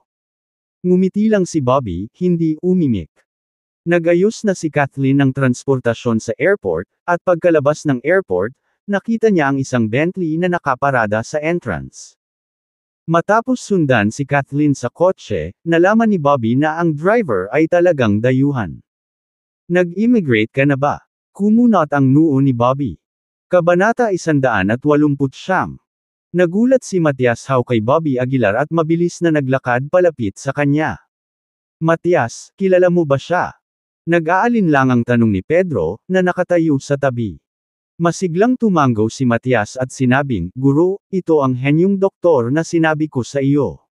Ngumiti lang si Bobby, hindi umimik. Nagayos na si Kathleen ng transportasyon sa airport, at pagkalabas ng airport, nakita niya ang isang Bentley na nakaparada sa entrance. Matapos sundan si Kathleen sa kotse, nalaman ni Bobby na ang driver ay talagang dayuhan. Nag-immigrate ka na ba? Kumunot ang noo ni Bobby. Kabanata 180 Nagulat si Matias Hau kay Bobby Aguilar at mabilis na naglakad palapit sa kanya. Matias, kilala mo ba siya? Nag-aalin lang ang tanong ni Pedro, na nakatayo sa tabi. Masiglang tumango si Matias at sinabing, Guru, ito ang henyong doktor na sinabi ko sa iyo.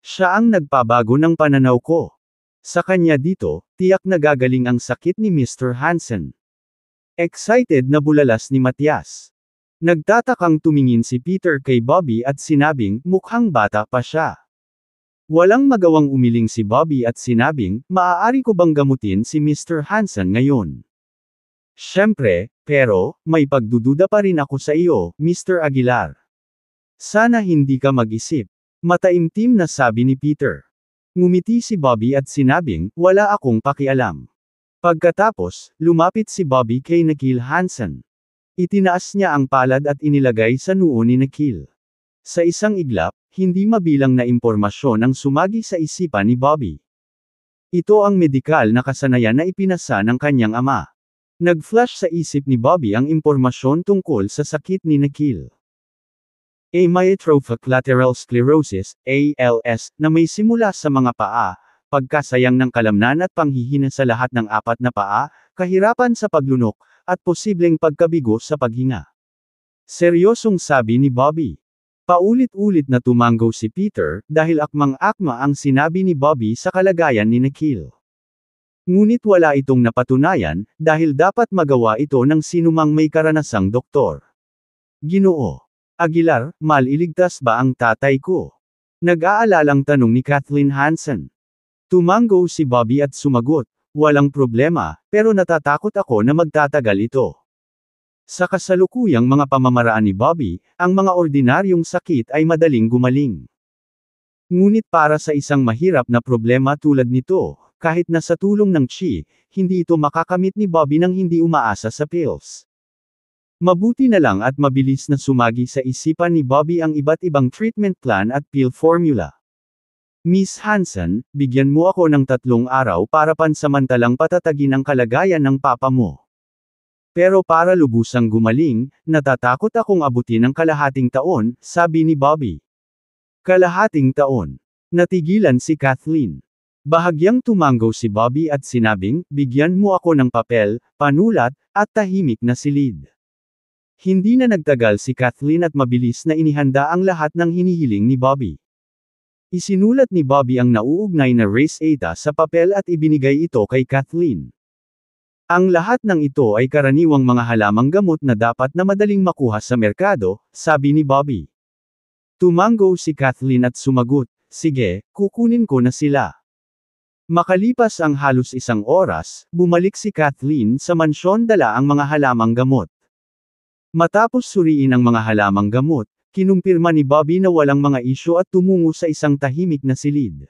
Siya ang nagpabago ng pananaw ko. Sa kanya dito, tiyak nagagaling ang sakit ni Mr. Hansen. Excited na bulalas ni Matias. Nagtatakang tumingin si Peter kay Bobby at sinabing, mukhang bata pa siya. Walang magawang umiling si Bobby at sinabing, maaari ko bang gamutin si Mr. Hansen ngayon? Siyempre, pero, may pagdududa pa rin ako sa iyo, Mr. Aguilar. Sana hindi ka mag-isip. Mataimtim na sabi ni Peter. Ngumiti si Bobby at sinabing, wala akong pakialam. Pagkatapos, lumapit si Bobby kay Nakil Hansen. Itinaas niya ang palad at inilagay sa noo ni Nakil. Sa isang iglap, hindi mabilang na impormasyon ang sumagi sa isipan ni Bobby. Ito ang medikal na kasanayan na ipinasa ng kanyang ama. Nag-flash sa isip ni Bobby ang impormasyon tungkol sa sakit ni Nakil. Amyotrophic lateral sclerosis, ALS, na may simula sa mga paa, pagkasayang ng kalamnan at panghihina sa lahat ng apat na paa, kahirapan sa paglunok, at posibleng pagkabigo sa paghinga. Seryosong sabi ni Bobby. Paulit-ulit na tumanggaw si Peter dahil akmang-akma ang sinabi ni Bobby sa kalagayan ni Nakil. Ngunit wala itong napatunayan, dahil dapat magawa ito ng sinumang may karanasang doktor. Ginoo. Aguilar, maliligtas ba ang tatay ko? Nag-aalalang tanong ni Kathleen Hansen. Tumango si Bobby at sumagot, walang problema, pero natatakot ako na magtatagal ito. Sa kasalukuyang mga pamamaraan ni Bobby, ang mga ordinaryong sakit ay madaling gumaling. Ngunit para sa isang mahirap na problema tulad nito, kahit na sa tulong ng Chi, hindi ito makakamit ni Bobby nang hindi umaasa sa pills. Mabuti na lang at mabilis na sumagi sa isipan ni Bobby ang iba't ibang treatment plan at pill formula. Miss Hansen, bigyan mo ako ng tatlong araw para pansamantalang patatagin ang kalagayan ng papa mo. Pero para lubusang gumaling, natatakot akong abutin ang kalahating taon, sabi ni Bobby. Kalahating taon. Natigilan si Kathleen. Bahagyang tumango si Bobby at sinabing, bigyan mo ako ng papel, panulat, at tahimik na silid. Hindi na nagtagal si Kathleen at mabilis na inihanda ang lahat ng hinihiling ni Bobby. Isinulat ni Bobby ang nauugnay na race eta sa papel at ibinigay ito kay Kathleen. Ang lahat ng ito ay karaniwang mga halamang gamot na dapat na madaling makuha sa merkado, sabi ni Bobby. Tumango si Kathleen at sumagot, sige, kukunin ko na sila. Makalipas ang halos isang oras, bumalik si Kathleen sa mansyon dala ang mga halamang gamot. Matapos suriin ang mga halamang gamot, kinumpirma ni Bobby na walang mga isyo at tumungo sa isang tahimik na silid.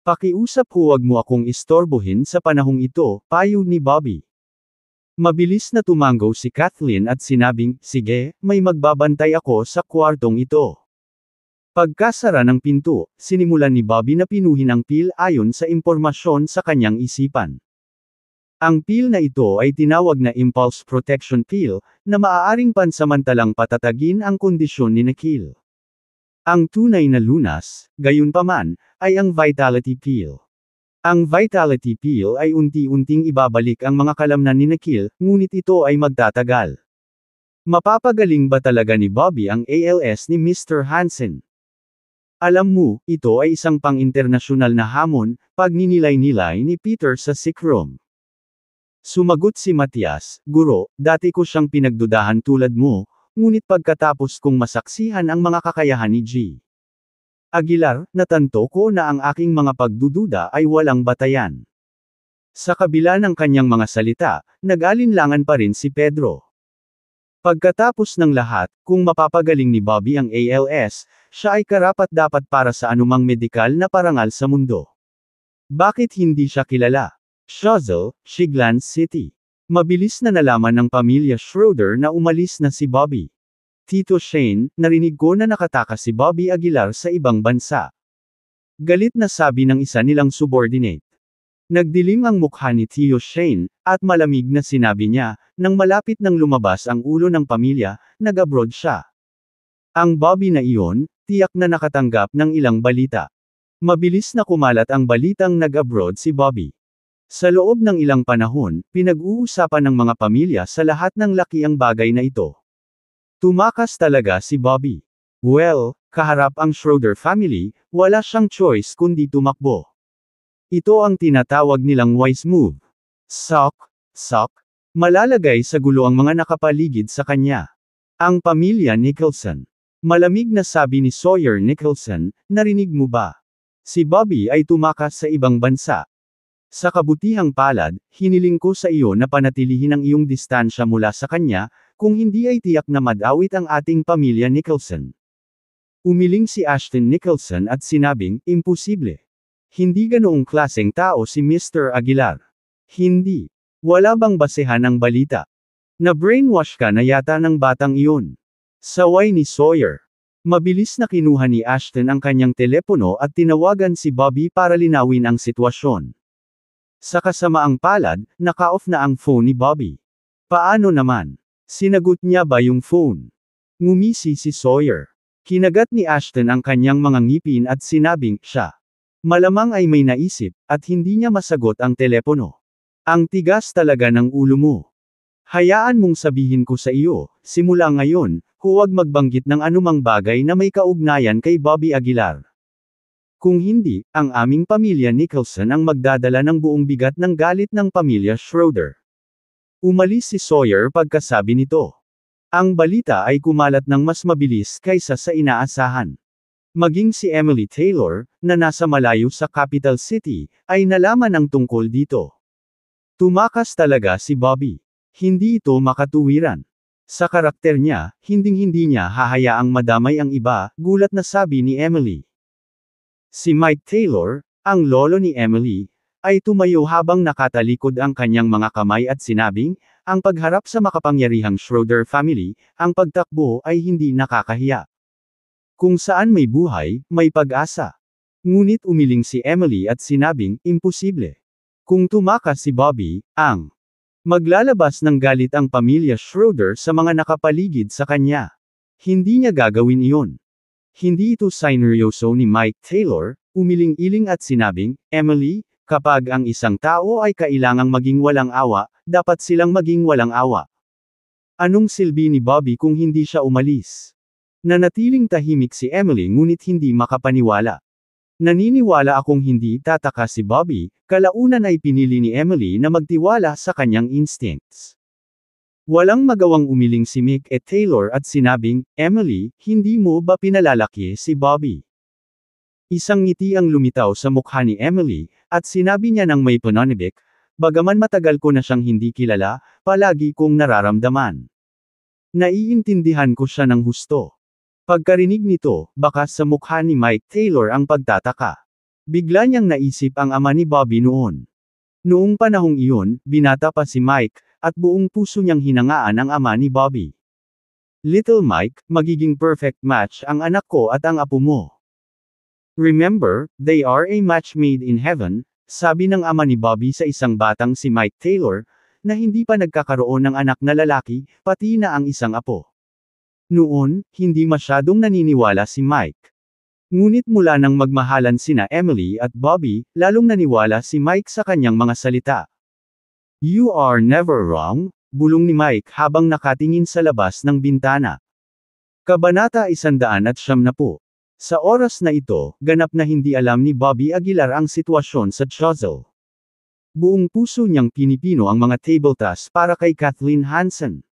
Pakiusap huwag mo akong istorbohin sa panahong ito, payo ni Bobby. Mabilis na tumanggaw si Kathleen at sinabing, sige, may magbabantay ako sa kwartong ito. Pagkasara ng pinto, sinimulan ni Bobby na pinuhin ang pill ayon sa impormasyon sa kanyang isipan. Ang pill na ito ay tinawag na impulse protection pill, na maaaring pansamantalang patatagin ang kondisyon ni Nakil. Ang tunay na lunas, gayunpaman, ay ang vitality pill. Ang vitality pill ay unti-unting ibabalik ang mga kalamnan ni Nakil, ngunit ito ay magtatagal. Mapapagaling ba talaga ni Bobby ang ALS ni Mr. Hansen? Alam mo, ito ay isang pang-internasyonal na hamon, pagninilay-nilay ni Peter sa sick room. Sumagot si Matias, Guro, dati ko siyang pinagdudahan tulad mo, ngunit pagkatapos kong masaksihan ang mga kakayahan ni G. Aguilar, natanto ko na ang aking mga pagdududa ay walang batayan. Sa kabila ng kanyang mga salita, nag-alinlangan pa rin si Pedro. Pagkatapos ng lahat, kung mapapagaling ni Bobby ang ALS, siya ay karapat dapat para sa anumang medikal na parangal sa mundo. Bakit hindi siya kilala? Shuzzle, Shiglan City. Mabilis na nalaman ng pamilya Schroeder na umalis na si Bobby. Tito Shane, narinig ko na nakataka si Bobby Aguilar sa ibang bansa. Galit na sabi ng isa nilang subordinate. Nagdilim ang mukha ni Tito Shane, at malamig na sinabi niya, nang malapit nang lumabas ang ulo ng pamilya, nag-abroad siya. Ang Bobby na iyon, tiyak na nakatanggap ng ilang balita. Mabilis na kumalat ang balitang nag-abroad si Bobby. Sa loob ng ilang panahon, pinag-uusapan ng mga pamilya sa lahat ng laki ang bagay na ito. Tumakas talaga si Bobby. Well, kaharap ang Schroeder family, wala siyang choice kundi tumakbo. Ito ang tinatawag nilang wise move. Sock, sock, Malalagay sa gulo ang mga nakapaligid sa kanya. Ang pamilya Nicholson. Malamig na sabi ni Sawyer Nicholson, narinig mo ba? Si Bobby ay tumakas sa ibang bansa. Sa kabutihang palad, hiniling ko sa iyo na panatilihin ang iyong distansya mula sa kanya, kung hindi ay tiyak na madawit ang ating pamilya Nicholson. Umiling si Ashton Nicholson at sinabing, imposible. Hindi ganoong klaseng tao si Mr. Aguilar. Hindi. Wala bang basehan ang balita? Na-brainwash ka na yata ng batang iyon. Saway ni Sawyer. Mabilis na kinuha ni Ashton ang kanyang telepono at tinawagan si Bobby para linawin ang sitwasyon. Sa kasamaang palad, naka-off na ang phone ni Bobby. Paano naman? Sinagot niya ba yung phone? Ngumisi si Sawyer. Kinagat ni Ashton ang kanyang mga ngipin at sinabing, siya. Malamang ay may naisip, at hindi niya masagot ang telepono. Ang tigas talaga ng ulo mo. Hayaan mong sabihin ko sa iyo, simula ngayon, huwag magbanggit ng anumang bagay na may kaugnayan kay Bobby Aguilar. Kung hindi, ang aming pamilya Nicholson ang magdadala ng buong bigat ng galit ng pamilya Schroeder. Umalis si Sawyer pagkasabi nito. Ang balita ay kumalat ng mas mabilis kaysa sa inaasahan. Maging si Emily Taylor, na nasa malayo sa capital city, ay nalaman ang tungkol dito. Tumakas talaga si Bobby. Hindi ito makatuwiran. Sa karakter niya, hinding-hindi niya hahayaang madamay ang iba, gulat na sabi ni Emily. Si Mike Taylor, ang lolo ni Emily, ay tumayo habang nakatalikod ang kanyang mga kamay at sinabing, ang pagharap sa makapangyarihang Schroeder family, ang pagtakbo ay hindi nakakahiya. Kung saan may buhay, may pag-asa. Ngunit umiling si Emily at sinabing, imposible. Kung tumakas si Bobby, ang maglalabas ng galit ang pamilya Schroeder sa mga nakapaligid sa kanya. Hindi niya gagawin iyon. Hindi ito sineryoso ni Mike Taylor, umiling-iling at sinabing, Emily, kapag ang isang tao ay kailangang maging walang awa, dapat silang maging walang awa. Anong silbi ni Bobby kung hindi siya umalis? Nanatiling tahimik si Emily ngunit hindi makapaniwala. Naniniwala akong hindi tataka si Bobby, kalaunan ay pinili ni Emily na magtiwala sa kanyang instincts. Walang magawang umiling si Mick at Taylor at sinabing, Emily, hindi mo ba pinalalaki si Bobby? Isang ngiti ang lumitaw sa mukha ni Emily, at sinabi niya ng may panonibik, bagaman matagal ko na siyang hindi kilala, palagi kong nararamdaman. Naiintindihan ko siya ng husto. Pagkarinig nito, bakas sa mukha ni Mike Taylor ang pagtataka. Bigla niyang naisip ang ama ni Bobby noon. Noong panahong iyon, binata pa si Mike, at buong puso niyang hinangaan ang ama ni Bobby. Little Mike, magiging perfect match ang anak ko at ang apo mo. Remember, they are a match made in heaven, sabi ng ama ni Bobby sa isang batang si Mike Taylor, na hindi pa nagkakaroon ng anak na lalaki, pati na ang isang apo. Noon, hindi masyadong naniniwala si Mike. Ngunit mula nang magmahalan sina Emily at Bobby, lalong naniwala si Mike sa kanyang mga salita. You are never wrong, bulong ni Mike habang nakatingin sa labas ng bintana. Kabanata at na po. Sa oras na ito, ganap na hindi alam ni Bobby Aguilar ang sitwasyon sa Chozel. Buong puso niyang pinipino ang mga table tasks para kay Kathleen Hansen.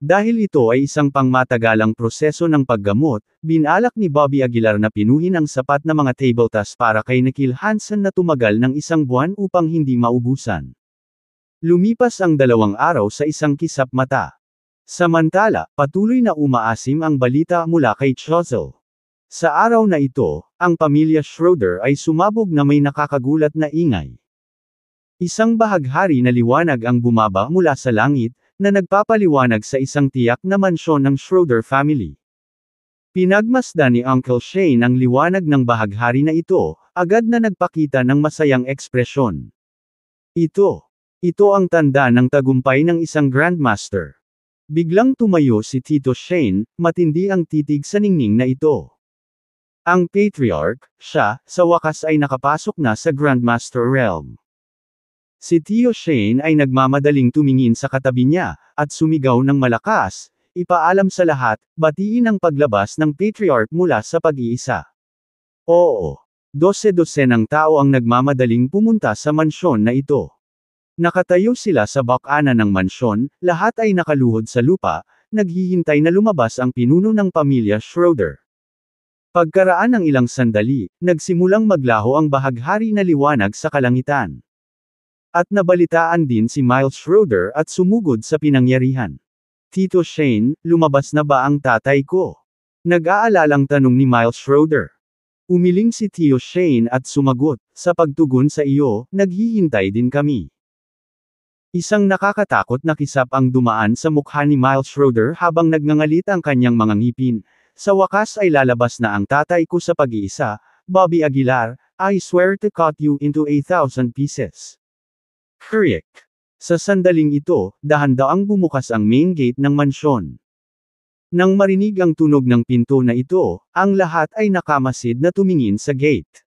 Dahil ito ay isang pangmatagalang proseso ng paggamot, binalak ni Bobby Aguilar na pinuhin ang sapat na mga table tas para kay Nikhil Hansen na tumagal ng isang buwan upang hindi maubusan. Lumipas ang dalawang araw sa isang kisap mata. Samantala, patuloy na umaasim ang balita mula kay Chozel. Sa araw na ito, ang pamilya Schroeder ay sumabog na may nakakagulat na ingay. Isang bahaghari na liwanag ang bumaba mula sa langit, na nagpapaliwanag sa isang tiyak na mansyon ng Schroeder family. Pinagmasdan ni Uncle Shane ang liwanag ng bahaghari na ito, agad na nagpakita ng masayang ekspresyon. Ito. Ito ang tanda ng tagumpay ng isang grandmaster. Biglang tumayo si Tito Shane, matindi ang titig sa ningning na ito. Ang patriarch, siya, sa wakas ay nakapasok na sa Grandmaster Realm. Si Tio Shane ay nagmamadaling tumingin sa katabi niya, at sumigaw ng malakas, ipaalam sa lahat, batiin ang paglabas ng patriarch mula sa pag-iisa. Oo. Dose-dose ng tao ang nagmamadaling pumunta sa mansyon na ito. Nakatayo sila sa bakana ng mansyon, lahat ay nakaluhod sa lupa, naghihintay na lumabas ang pinuno ng pamilya Schroeder. Pagkaraan ng ilang sandali, nagsimulang maglaho ang bahaghari na liwanag sa kalangitan. At nabalitaan din si Miles Schroeder at sumugod sa pinangyarihan. Tito Shane, lumabas na ba ang tatay ko? Nag-aalalang tanong ni Miles Schroeder. Umiling si Tio Shane at sumagot, sa pagtugon sa iyo, naghihintay din kami. Isang nakakatakot na kisap ang dumaan sa mukha ni Miles Schroeder habang nagngangalit ang kanyang mga ngipin. Sa wakas ay lalabas na ang tatay ko sa pag-iisa, Bobby Aguilar, I swear to cut you into a thousand pieces. Correct. Sa sandaling ito, dahan-daang bumukas ang main gate ng mansyon. Nang marinig ang tunog ng pinto na ito, ang lahat ay nakamasid na tumingin sa gate.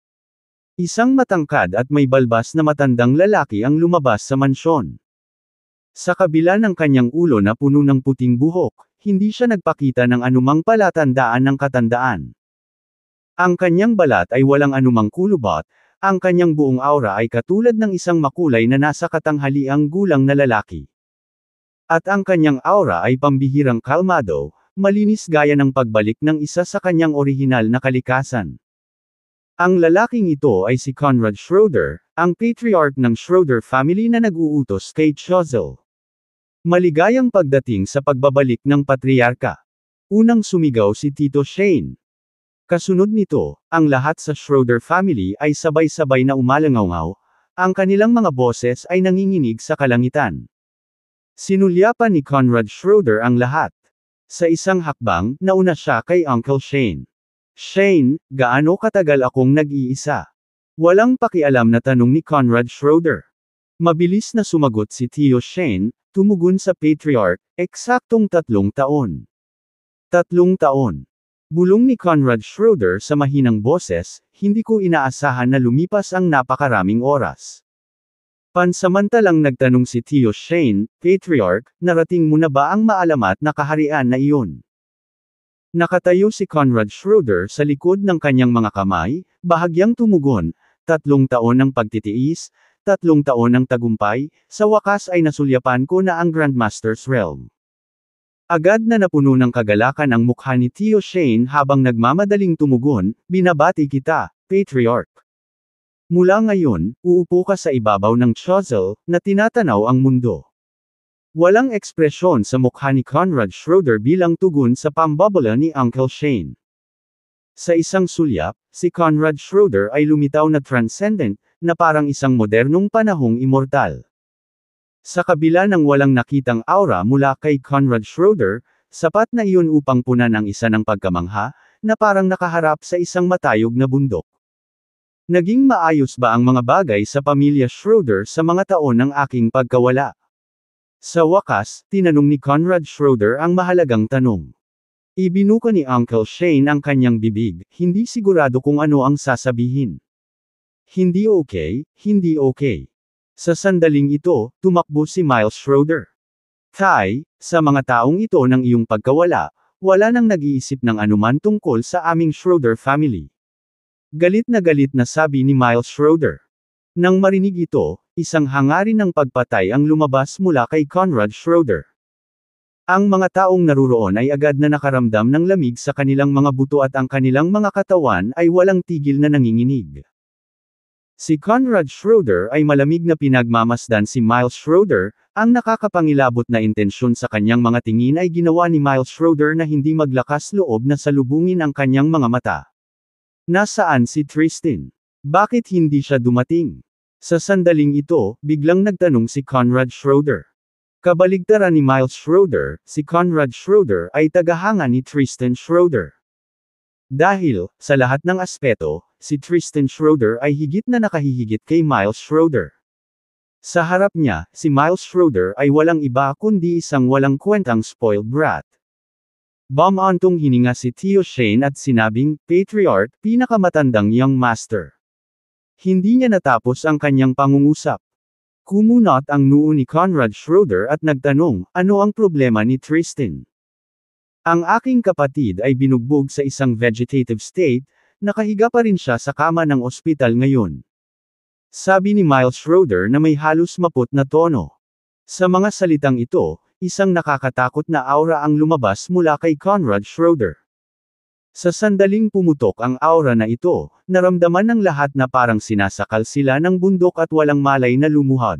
Isang matangkad at may balbas na matandang lalaki ang lumabas sa mansyon. Sa kabila ng kanyang ulo na puno ng puting buhok, hindi siya nagpakita ng anumang palatandaan ng katandaan. Ang kanyang balat ay walang anumang kulubot, ang kanyang buong aura ay katulad ng isang makulay na nasa katanghaliang gulang na lalaki. At ang kanyang aura ay pambihirang kalmado, malinis gaya ng pagbalik ng isa sa kanyang orihinal na kalikasan. Ang lalaking ito ay si Conrad Schroeder, ang patriarch ng Schroeder family na nag-uutos kay Chozel. Maligayang pagdating sa pagbabalik ng patriarka. Unang sumigaw si Tito Shane. Kasunod nito, ang lahat sa Schroeder family ay sabay-sabay na umalangaw ang kanilang mga boses ay nanginginig sa kalangitan. Sinulyapan ni Conrad Schroeder ang lahat. Sa isang hakbang, nauna siya kay Uncle Shane. Shane, gaano katagal akong nag-iisa? Walang pakialam na tanong ni Conrad Schroeder. Mabilis na sumagot si Tio Shane, tumugon sa patriarch, eksaktong tatlong taon. Tatlong taon. Bulong ni Conrad Schroeder sa mahinang boses, hindi ko inaasahan na lumipas ang napakaraming oras. Pansamantalang nagtanong si Theo Shane, Patriarch, narating mo na ba ang maalamat na kaharian na iyon? Nakatayo si Conrad Schroeder sa likod ng kanyang mga kamay, bahagyang tumugon, tatlong taon ng pagtitiis, tatlong taon ng tagumpay, sa wakas ay nasulyapan ko na ang Grandmaster's Realm. Agad na napuno ng kagalakan ang mukha ni Tio Shane habang nagmamadaling tumugon, binabati kita, Patriarch. Mula ngayon, uupo ka sa ibabaw ng chozel, na tinatanaw ang mundo. Walang ekspresyon sa mukha ni Conrad Schroeder bilang tugon sa pambabala ni Uncle Shane. Sa isang sulyap, si Conrad Schroeder ay lumitaw na transcendent, na parang isang modernong panahong immortal. Sa kabila ng walang nakitang aura mula kay Conrad Schroeder, sapat na iyon upang punan ang isa ng pagkamangha, na parang nakaharap sa isang matayog na bundok. Naging maayos ba ang mga bagay sa pamilya Schroeder sa mga taon ng aking pagkawala? Sa wakas, tinanong ni Conrad Schroeder ang mahalagang tanong. Ibinuka ni Uncle Shane ang kanyang bibig, hindi sigurado kung ano ang sasabihin. Hindi okay, hindi okay. Sa sandaling ito, tumakbo si Miles Schroeder. Thay, sa mga taong ito ng iyong pagkawala, wala nang nag-iisip ng anuman tungkol sa aming Schroeder family. Galit na galit na sabi ni Miles Schroeder. Nang marinig ito, isang hangarin ng pagpatay ang lumabas mula kay Conrad Schroeder. Ang mga taong naruroon ay agad na nakaramdam ng lamig sa kanilang mga buto at ang kanilang mga katawan ay walang tigil na nanginginig. Si Conrad Schroeder ay malamig na pinagmamasdan si Miles Schroeder, ang nakakapangilabot na intensyon sa kanyang mga tingin ay ginawa ni Miles Schroeder na hindi maglakas loob na salubungin ang kanyang mga mata. Nasaan si Tristan? Bakit hindi siya dumating? Sa sandaling ito, biglang nagtanong si Conrad Schroeder. Kabaligtaran ni Miles Schroeder, si Conrad Schroeder ay tagahanga ni Tristan Schroeder. Dahil, sa lahat ng aspeto, si Tristan Schroeder ay higit na nakahihigit kay Miles Schroeder. Sa harap niya, si Miles Schroeder ay walang iba kundi isang walang kwentang spoiled brat. Bamantong hininga si Theo Shane at sinabing, Patriarch, pinakamatandang young master. Hindi niya natapos ang kanyang pangungusap. Kumunot ang noo ni Conrad Schroeder at nagtanong, ano ang problema ni Tristan? Ang aking kapatid ay binugbog sa isang vegetative state, Nakahiga pa rin siya sa kama ng ospital ngayon. Sabi ni Miles Schroeder na may halos maput na tono. Sa mga salitang ito, isang nakakatakot na aura ang lumabas mula kay Conrad Schroeder. Sa sandaling pumutok ang aura na ito, naramdaman ng lahat na parang sinasakal sila ng bundok at walang malay na lumuhod.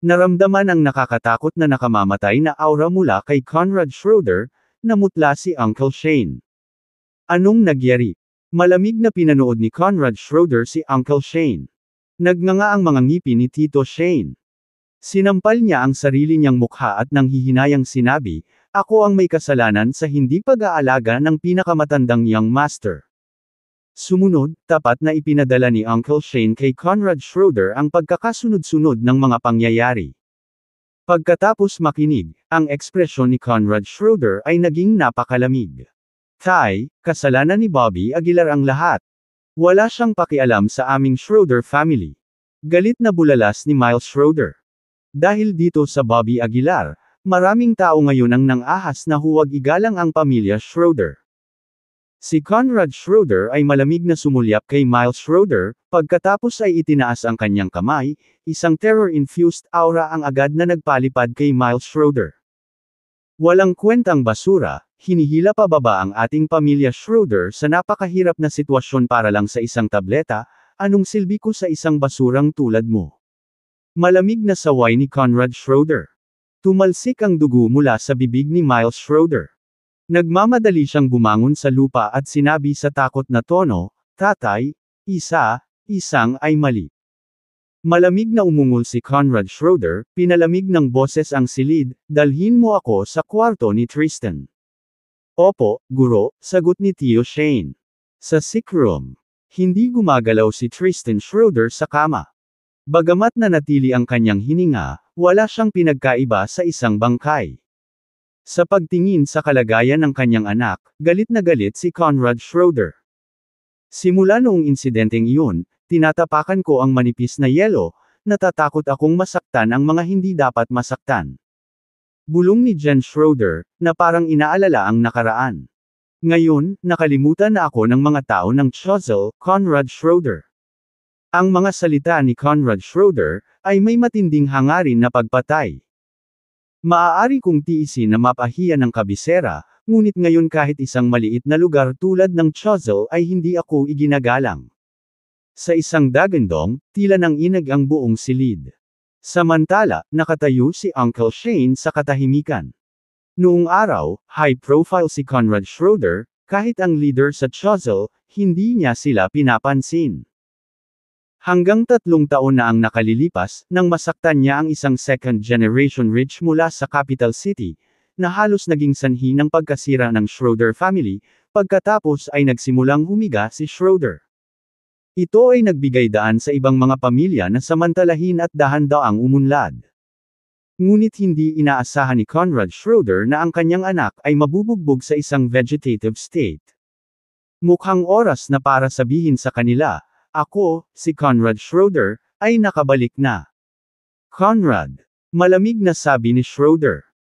Naramdaman ang nakakatakot na nakamamatay na aura mula kay Conrad Schroeder, namutla si Uncle Shane. Anong nagyari? Malamig na pinanood ni Conrad Schroeder si Uncle Shane. Nagnganga ang mga ngipin ni Tito Shane. Sinampal niya ang sarili niyang mukha at nang hihinayang sinabi, ako ang may kasalanan sa hindi pag-aalaga ng pinakamatandang young master. Sumunod, tapat na ipinadala ni Uncle Shane kay Conrad Schroeder ang pagkakasunod-sunod ng mga pangyayari. Pagkatapos makinig, ang ekspresyon ni Conrad Schroeder ay naging napakalamig. Tay, kasalanan ni Bobby Aguilar ang lahat. Wala siyang pakialam sa aming Schroeder family. Galit na bulalas ni Miles Schroeder. Dahil dito sa Bobby Aguilar, maraming tao ngayon ang nangahas na huwag igalang ang pamilya Schroeder. Si Conrad Schroeder ay malamig na sumulyap kay Miles Schroeder, pagkatapos ay itinaas ang kanyang kamay, isang terror-infused aura ang agad na nagpalipad kay Miles Schroeder. Walang kwentang basura, Hinihila pababa ang ating pamilya Schroeder sa napakahirap na sitwasyon para lang sa isang tableta, anong silbi ko sa isang basurang tulad mo? Malamig na saway ni Conrad Schroeder. Tumalsik ang dugo mula sa bibig ni Miles Schroeder. Nagmamadali siyang bumangon sa lupa at sinabi sa takot na tono, Tatay, isa, isang ay mali. Malamig na umungol si Conrad Schroeder, pinalamig ng boses ang silid, dalhin mo ako sa kwarto ni Tristan. Opo, guro, sagot ni Tio Shane. Sa sick room, hindi gumagalaw si Tristan Schroeder sa kama. Bagamat na natili ang kanyang hininga, wala siyang pinagkaiba sa isang bangkay. Sa pagtingin sa kalagayan ng kanyang anak, galit na galit si Conrad Schroeder. Simula noong insidenteng iyon, tinatapakan ko ang manipis na yelo, natatakot akong masaktan ang mga hindi dapat masaktan. Bulong ni Jen Schroeder, na parang inaalala ang nakaraan. Ngayon, nakalimutan na ako ng mga tao ng Chozel, Conrad Schroeder. Ang mga salita ni Conrad Schroeder, ay may matinding hangarin na pagpatay. Maaari kong tiisin na mapahiya ng kabisera, ngunit ngayon kahit isang maliit na lugar tulad ng Chozel ay hindi ako iginagalang. Sa isang dagandong, tila nang inag ang buong silid. Samantala, nakatayo si Uncle Shane sa katahimikan. Noong araw, high profile si Conrad Schroeder, kahit ang leader sa Chozel, hindi niya sila pinapansin. Hanggang tatlong taon na ang nakalilipas, nang masaktan niya ang isang second-generation rich mula sa capital city, na halos naging sanhi ng pagkasira ng Schroeder family, pagkatapos ay nagsimulang humiga si Schroeder. Ito ay nagbigay daan sa ibang mga pamilya na samantalahin at dahan-daang umunlad. Ngunit hindi inaasahan ni Conrad Schroeder na ang kanyang anak ay mabubugbog sa isang vegetative state. Mukhang oras na para sabihin sa kanila, ako, si Conrad Schroeder, ay nakabalik na. Conrad, malamig na sabi ni Schroeder.